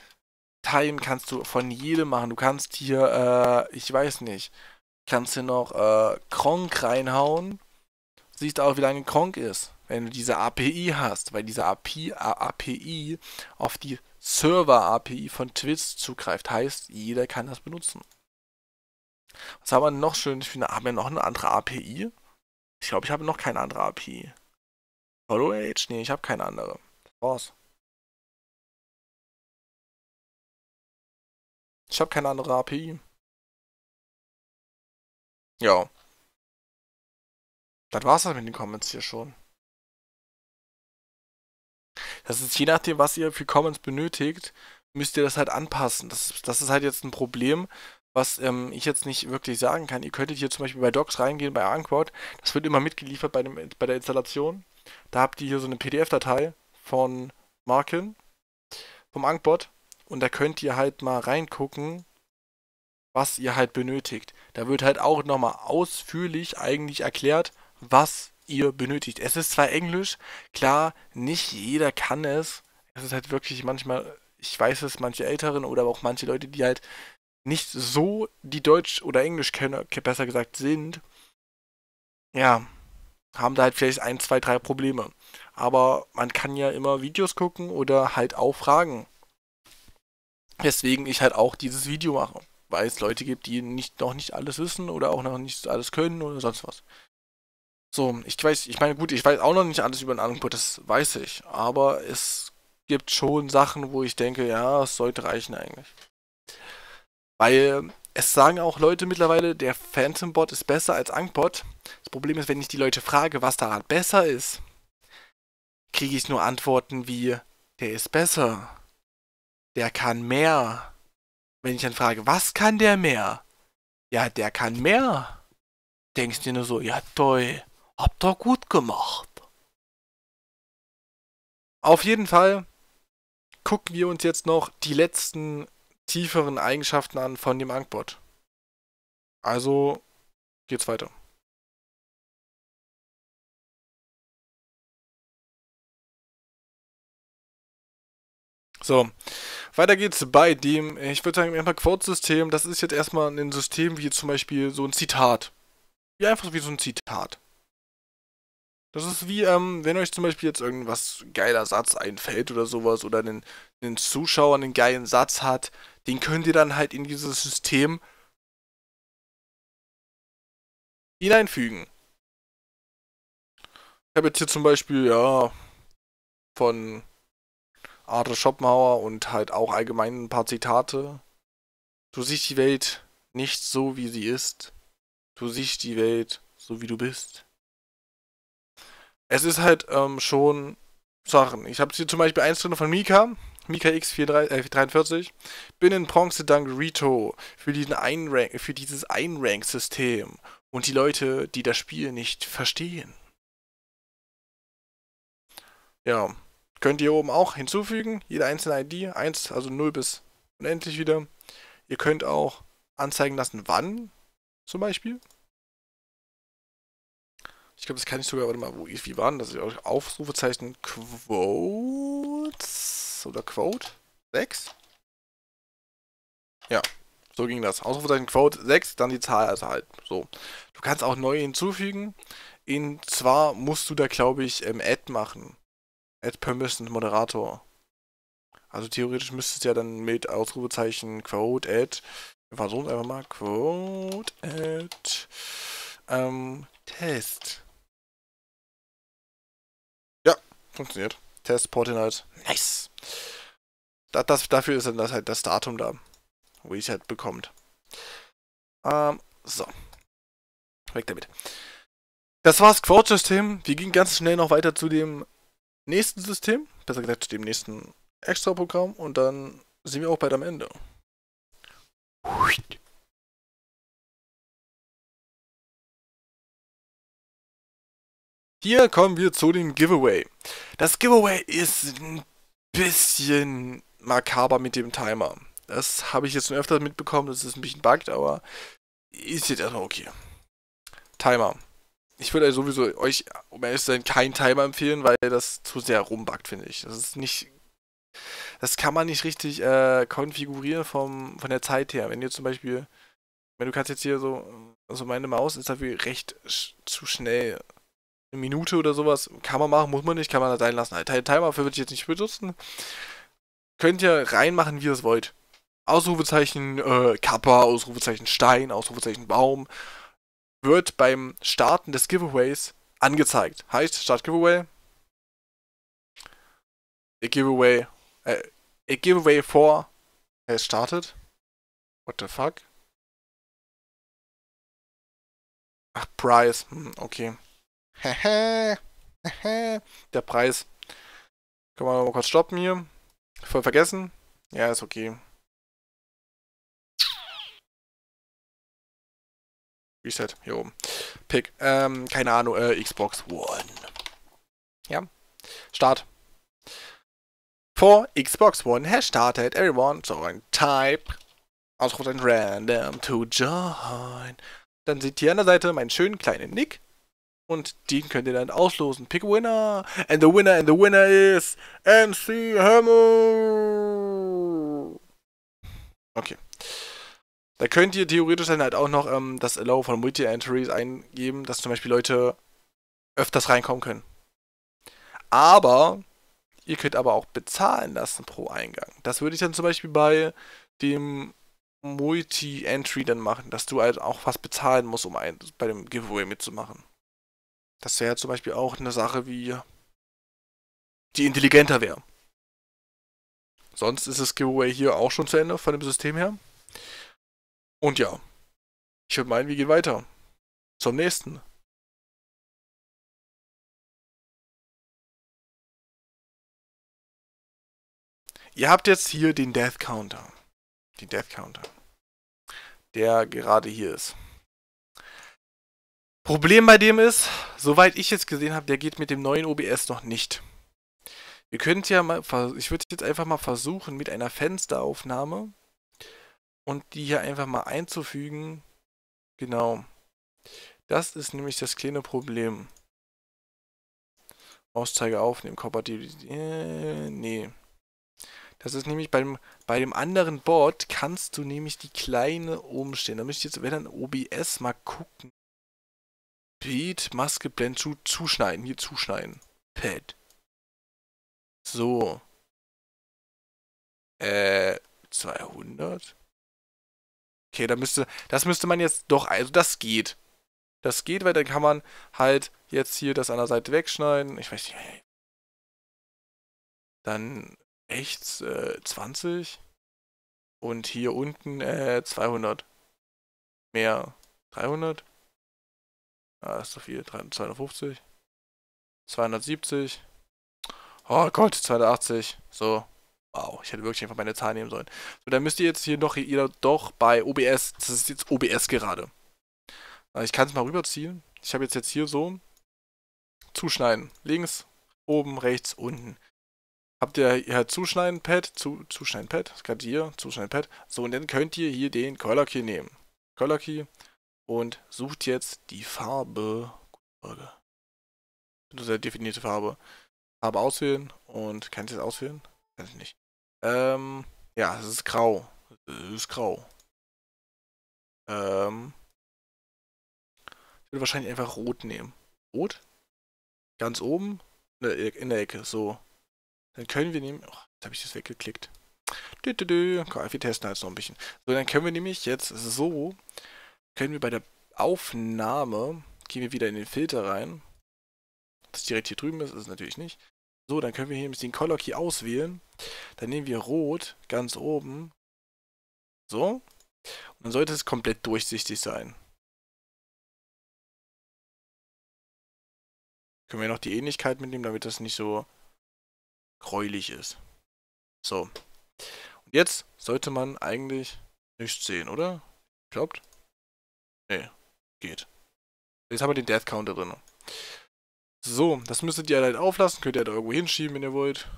Dateien kannst du von jedem machen. Du kannst hier, äh, ich weiß nicht, kannst hier noch äh, Kronk reinhauen. Siehst auch, wie lange Kronk ist, wenn du diese API hast, weil diese API, API auf die Server-API von Twitch zugreift. Heißt, jeder kann das benutzen. Was haben wir noch schön? Ich finde, haben wir noch eine andere API? Ich glaube, ich habe noch keine andere API. Follow Age? Nee, ich habe keine andere. Das war's. Ich habe keine andere API. Ja. Das war's dann mit den Comments hier schon. Das ist je nachdem, was ihr für Comments benötigt, müsst ihr das halt anpassen. Das, das ist halt jetzt ein Problem, was ähm, ich jetzt nicht wirklich sagen kann. Ihr könntet hier zum Beispiel bei Docs reingehen, bei Anquote. Das wird immer mitgeliefert bei, dem, bei der Installation. Da habt ihr hier so eine PDF-Datei von Marken, vom Ankbot. Und da könnt ihr halt mal reingucken, was ihr halt benötigt. Da wird halt auch nochmal ausführlich eigentlich erklärt, was ihr benötigt. Es ist zwar Englisch, klar, nicht jeder kann es. Es ist halt wirklich manchmal, ich weiß es, manche Älteren oder auch manche Leute, die halt nicht so die Deutsch- oder Englischkenner, besser gesagt, sind, ja, haben da halt vielleicht ein, zwei, drei Probleme. Aber man kann ja immer Videos gucken oder halt auch fragen weswegen ich halt auch dieses Video mache, weil es Leute gibt, die nicht, noch nicht alles wissen oder auch noch nicht alles können oder sonst was. So, ich weiß, ich meine, gut, ich weiß auch noch nicht alles über den Angebot, das weiß ich, aber es gibt schon Sachen, wo ich denke, ja, es sollte reichen eigentlich. Weil es sagen auch Leute mittlerweile, der Phantom-Bot ist besser als Angbot. Das Problem ist, wenn ich die Leute frage, was daran besser ist, kriege ich nur Antworten wie, der ist besser der kann mehr. Wenn ich dann frage, was kann der mehr? Ja, der kann mehr. Denkst du nur so, ja toll, hab doch gut gemacht. Auf jeden Fall gucken wir uns jetzt noch die letzten tieferen Eigenschaften an von dem Ankbot. Also geht's weiter. So, weiter geht's bei dem, äh, ich würde sagen, einfach Quote-System. Das ist jetzt erstmal ein System wie zum Beispiel so ein Zitat. Wie einfach wie so ein Zitat. Das ist wie, ähm, wenn euch zum Beispiel jetzt irgendwas geiler Satz einfällt oder sowas oder einen, den Zuschauer einen geilen Satz hat, den könnt ihr dann halt in dieses System hineinfügen. Ich habe jetzt hier zum Beispiel, ja, von Arthur Schopenhauer und halt auch allgemein ein paar Zitate. Du siehst die Welt nicht so, wie sie ist. Du siehst die Welt so, wie du bist. Es ist halt ähm, schon Sachen. Ich habe hier zum Beispiel eins drin von Mika, Mika X43, äh, bin in Bronze dank Rito für, diesen Einrank, für dieses Einrank-System und die Leute, die das Spiel nicht verstehen. Ja. Könnt ihr oben auch hinzufügen, jede einzelne ID, 1, also 0 bis unendlich wieder. Ihr könnt auch anzeigen lassen, wann zum Beispiel. Ich glaube, das kann ich sogar, warte mal, wo, wie wann? das? ist Aufrufezeichen Quotes oder Quote 6? Ja, so ging das. Ausrufezeichen Quote 6, dann die Zahl also halt. So. Du kannst auch neue hinzufügen. Und zwar musst du da, glaube ich, ähm, Add machen. Add Permission Moderator. Also theoretisch müsste es ja dann mit Ausrufezeichen Quote Add, wir versuchen einfach mal, Quote Add, ähm, Test. Ja, funktioniert. Test, Portinite, nice. Das, das, dafür ist dann das halt das Datum da, wo ich es halt bekommt. Ähm, so. Weg damit. Das war's, Quote-System. Wir gingen ganz schnell noch weiter zu dem nächsten System, besser gesagt dem nächsten Extra-Programm und dann sind wir auch bald am Ende. Hier kommen wir zu dem Giveaway. Das Giveaway ist ein bisschen makaber mit dem Timer. Das habe ich jetzt schon öfter mitbekommen, das ist ein bisschen bugged, aber ist jetzt erstmal okay. Timer ich würde sowieso euch, um ehrlich zu sein, keinen Timer empfehlen, weil das zu sehr rumbackt, finde ich. Das ist nicht. Das kann man nicht richtig äh, konfigurieren vom, von der Zeit her. Wenn ihr zum Beispiel. Wenn du kannst jetzt hier so. Also meine Maus ist dafür recht sch zu schnell. Eine Minute oder sowas. Kann man machen, muss man nicht, kann man da sein lassen. Halt, Timer dafür würde ich jetzt nicht benutzen. Könnt ihr reinmachen, wie ihr es wollt. Ausrufezeichen äh, Kappa, Ausrufezeichen Stein, Ausrufezeichen Baum, wird beim Starten des Giveaways angezeigt. Heißt, Start Giveaway. A Giveaway. Äh, a Giveaway for. Es startet. What the fuck? Ach, Preis. Hm, okay. Hehe. Der Preis. Können wir mal kurz stoppen hier. Voll vergessen. Ja, ist okay. Reset, hier oben. Pick. Ähm, keine Ahnung, äh, Xbox One. Ja. Start. For Xbox One has started, everyone so ein type. ein random to join. Dann seht ihr an der Seite meinen schönen kleinen Nick. Und den könnt ihr dann auslosen. Pick a winner. And the winner, and the winner is MC Hammer. Okay. Da könnt ihr theoretisch dann halt auch noch ähm, das Allow von Multi-Entries eingeben, dass zum Beispiel Leute öfters reinkommen können. Aber ihr könnt aber auch bezahlen lassen pro Eingang. Das würde ich dann zum Beispiel bei dem Multi-Entry dann machen, dass du halt auch was bezahlen musst, um ein, bei dem Giveaway mitzumachen. Das wäre zum Beispiel auch eine Sache wie, die intelligenter wäre. Sonst ist das Giveaway hier auch schon zu Ende von dem System her. Und ja, ich würde meinen, wir gehen weiter. Zum nächsten. Ihr habt jetzt hier den Death Counter. Den Death Counter. Der gerade hier ist. Problem bei dem ist, soweit ich jetzt gesehen habe, der geht mit dem neuen OBS noch nicht. Ihr könnt ja mal, ich würde jetzt einfach mal versuchen, mit einer Fensteraufnahme und die hier einfach mal einzufügen. Genau. Das ist nämlich das kleine Problem. Auszeige aufnehmen, Kompatibilität. Äh, nee. Das ist nämlich beim, bei dem anderen Board kannst du nämlich die kleine oben stehen. Da müsste ich jetzt, wenn dann OBS mal gucken. Beat, Maske, Blend, zu, zuschneiden. Hier zuschneiden. Pad. So. Äh, 200? Okay, da müsste, das müsste man jetzt doch, also das geht. Das geht, weil dann kann man halt jetzt hier das an der Seite wegschneiden. Ich weiß nicht. Dann echt äh, 20 und hier unten äh, 200. Mehr 300. Ah, ist so viel. 250. 270. Oh Gott, 280. So. Wow, ich hätte wirklich einfach meine Zahl nehmen sollen. So, dann müsst ihr jetzt hier noch, ihr doch bei OBS, das ist jetzt OBS gerade. Äh, ich kann es mal rüberziehen. Ich habe jetzt jetzt hier so zuschneiden. Links, oben, rechts, unten. Habt ihr hier halt zuschneiden Pad, zu, zuschneiden Pad, das gab hier, zuschneiden Pad. So, und dann könnt ihr hier den Color Key nehmen. Color Key und sucht jetzt die Farbe. Gute Frage. definierte Farbe. Farbe auswählen und kann es jetzt auswählen? Weiß nicht. Ähm, ja, es ist grau. Es ist grau. Ähm, ich würde wahrscheinlich einfach rot nehmen. Rot? Ganz oben? In der, in der Ecke, so. Dann können wir nehmen. Oh, jetzt habe ich das weggeklickt. Dü, dü, dü. Komm, wir testen jetzt halt noch ein bisschen. So, dann können wir nämlich jetzt so, können wir bei der Aufnahme, gehen wir wieder in den Filter rein. Das direkt hier drüben ist, ist es natürlich nicht. So, dann können wir hier nämlich den Color Key auswählen. Dann nehmen wir Rot ganz oben. So. Und dann sollte es komplett durchsichtig sein. Können wir noch die Ähnlichkeit mitnehmen, damit das nicht so gräulich ist. So. Und jetzt sollte man eigentlich nichts sehen, oder? Klappt? Nee, geht. Jetzt haben wir den Death Counter drin. So, das müsstet ihr halt auflassen. Könnt ihr halt irgendwo hinschieben, wenn ihr wollt.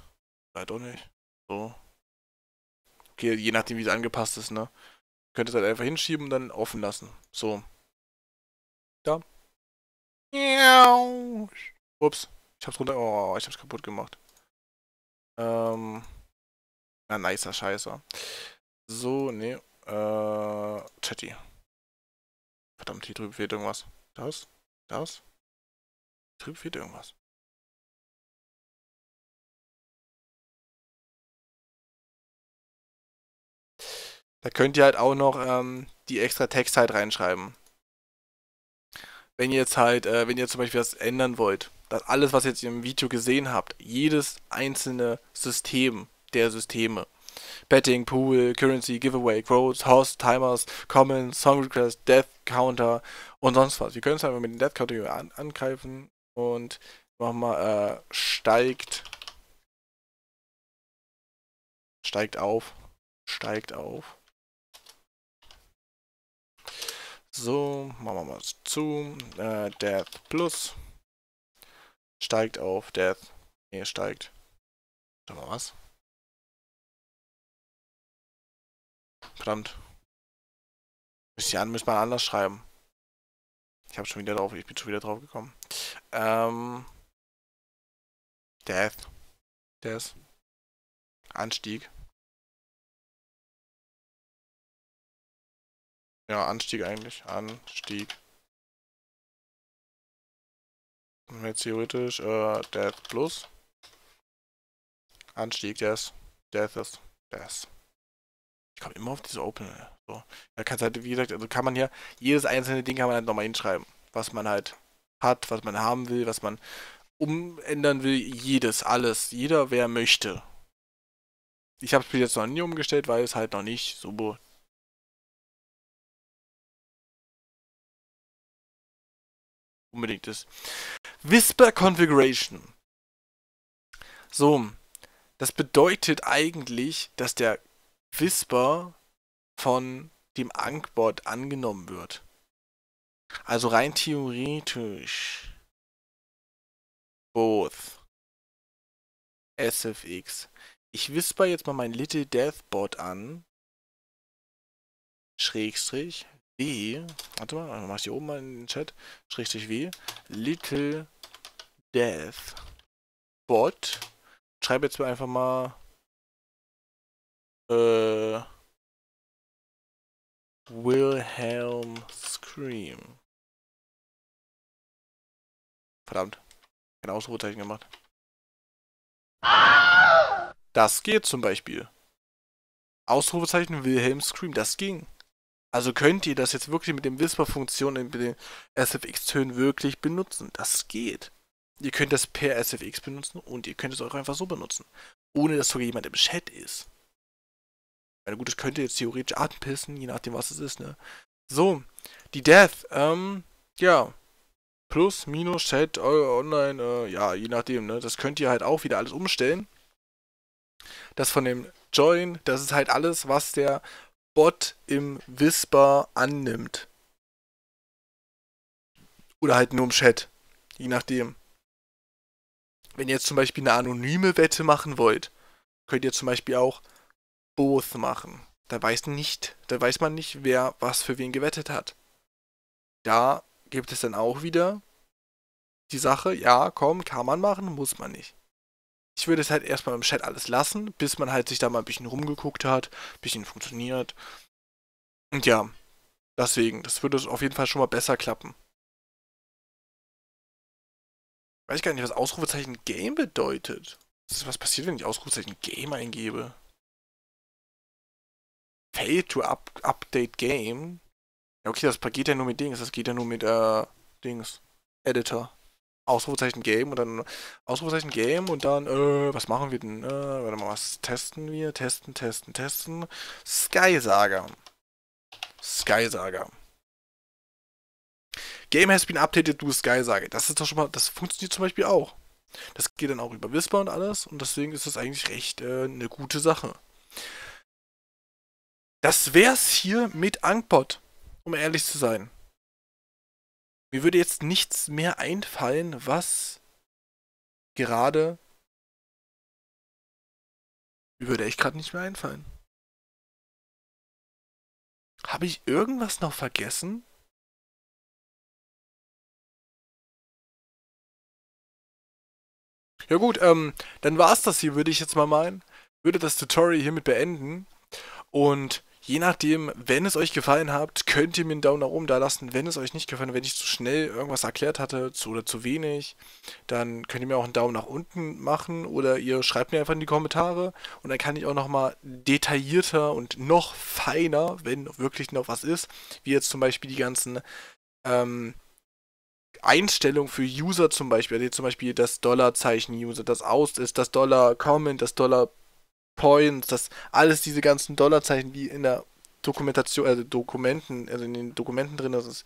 Seid auch nicht. So. Okay, je nachdem, wie es angepasst ist, ne? Könnt ihr es halt einfach hinschieben und dann offen lassen. So. Da. Ups. Ich hab's runter... Oh, ich hab's kaputt gemacht. Ähm... Na, nicer Scheiße. So, ne. Äh... Chatty. Verdammt, hier drüben fehlt irgendwas. Das? Das? Betrieb fehlt irgendwas. Da könnt ihr halt auch noch ähm, die extra Text halt reinschreiben. Wenn ihr jetzt halt, äh, wenn ihr zum Beispiel was ändern wollt, dass alles, was ihr jetzt im Video gesehen habt, jedes einzelne System der Systeme, Betting, Pool, Currency, Giveaway, Growth, Host, Timers, Comments, Song Request, Death Counter und sonst was. Wir können es einfach mit dem Death Counter an angreifen und machen wir äh, steigt. Steigt auf. Steigt auf. So, machen wir mal zu. Äh, Death Plus. Steigt auf, Death. Ne, steigt. Schau mal was. Verdammt. Müsste, müsste man anders schreiben. Ich habe schon wieder drauf, ich bin schon wieder drauf gekommen. Ähm, Death. Death. Anstieg. Ja, Anstieg eigentlich. Anstieg. Und jetzt theoretisch äh, Death Plus. Anstieg, Death. Death ist Death. Ich komme immer auf diese Open. So. Da kannst halt, wie gesagt, also kann man hier, jedes einzelne Ding kann man halt nochmal hinschreiben. Was man halt hat, was man haben will, was man umändern will, jedes, alles, jeder, wer möchte. Ich habe es bis jetzt noch nie umgestellt, weil es halt noch nicht so unbedingt ist. Whisper Configuration. So, das bedeutet eigentlich, dass der Whisper von dem Ankbot angenommen wird. Also rein theoretisch. Both. SFX. Ich whisper jetzt mal mein Little Death Bot an. Schrägstrich W. Warte mal, mach ich hier oben mal in den Chat. Schrägstrich W. Little Death Bot. Schreibe jetzt mal einfach mal. Äh. Wilhelm Scream. Verdammt. Kein Ausrufezeichen gemacht. Das geht zum Beispiel. Ausrufezeichen Wilhelm Scream. Das ging. Also könnt ihr das jetzt wirklich mit dem whisper funktionen in den SFX-Tönen wirklich benutzen. Das geht. Ihr könnt das per SFX benutzen und ihr könnt es auch einfach so benutzen. Ohne dass sogar jemand im Chat ist. Ja gut, das könnte jetzt theoretisch anpissen, je nachdem was es ist, ne? So, die Death, ähm, ja. Plus, minus, Chat, äh, online, äh, ja, je nachdem, ne? Das könnt ihr halt auch wieder alles umstellen. Das von dem Join, das ist halt alles, was der Bot im Whisper annimmt. Oder halt nur im Chat. Je nachdem. Wenn ihr jetzt zum Beispiel eine anonyme Wette machen wollt, könnt ihr zum Beispiel auch Both machen. Da weiß nicht, da weiß man nicht, wer was für wen gewettet hat. Da gibt es dann auch wieder die Sache, ja, komm, kann man machen, muss man nicht. Ich würde es halt erstmal im Chat alles lassen, bis man halt sich da mal ein bisschen rumgeguckt hat, ein bisschen funktioniert. Und ja, deswegen, das würde es auf jeden Fall schon mal besser klappen. Weiß gar nicht, was Ausrufezeichen Game bedeutet. Was passiert, wenn ich Ausrufezeichen Game eingebe? Fail to Update Game. Ja, okay, das geht ja nur mit Dings, das geht ja nur mit äh, Dings. Editor. Ausrufezeichen Game und dann Ausrufezeichen Game und dann, äh, was machen wir denn? Äh, warte mal, was testen wir? Testen, testen, testen. Sky Saga. Sky Saga. Game has been updated to Sky Saga. Das ist doch schon mal, das funktioniert zum Beispiel auch. Das geht dann auch über Whisper und alles und deswegen ist das eigentlich recht äh, eine gute Sache. Das wär's hier mit Ankpot, um ehrlich zu sein. Mir würde jetzt nichts mehr einfallen, was gerade... Mir würde echt gerade nicht mehr einfallen. Habe ich irgendwas noch vergessen? Ja gut, ähm, dann war's das hier, würde ich jetzt mal meinen. Würde das Tutorial hiermit beenden. Und Je nachdem, wenn es euch gefallen hat, könnt ihr mir einen Daumen nach oben da lassen. Wenn es euch nicht gefallen hat, wenn ich zu schnell irgendwas erklärt hatte zu oder zu wenig, dann könnt ihr mir auch einen Daumen nach unten machen oder ihr schreibt mir einfach in die Kommentare und dann kann ich auch nochmal detaillierter und noch feiner, wenn wirklich noch was ist, wie jetzt zum Beispiel die ganzen ähm, Einstellung für User zum Beispiel, also zum Beispiel das Dollarzeichen User, das aus ist, das Dollar Comment, das Dollar Point, das alles diese ganzen Dollarzeichen, die in der Dokumentation, also Dokumenten, also in den Dokumenten drin sind,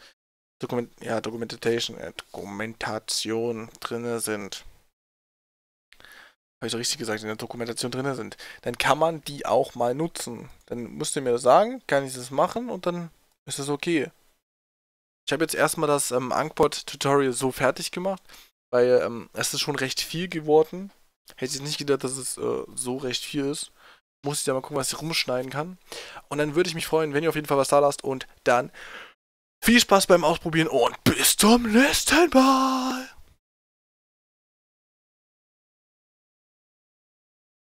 Dokument, ja, Documentation, äh, Dokumentation drin sind. Habe ich richtig gesagt, in der Dokumentation drin sind. Dann kann man die auch mal nutzen. Dann müsst ihr mir das sagen, kann ich das machen und dann ist das okay. Ich habe jetzt erstmal das ähm, Ankpot-Tutorial so fertig gemacht, weil ähm, es ist schon recht viel geworden. Hätte ich nicht gedacht, dass es äh, so recht viel ist. Muss ich ja mal gucken, was ich rumschneiden kann. Und dann würde ich mich freuen, wenn ihr auf jeden Fall was da lasst. Und dann viel Spaß beim Ausprobieren und bis zum nächsten Mal.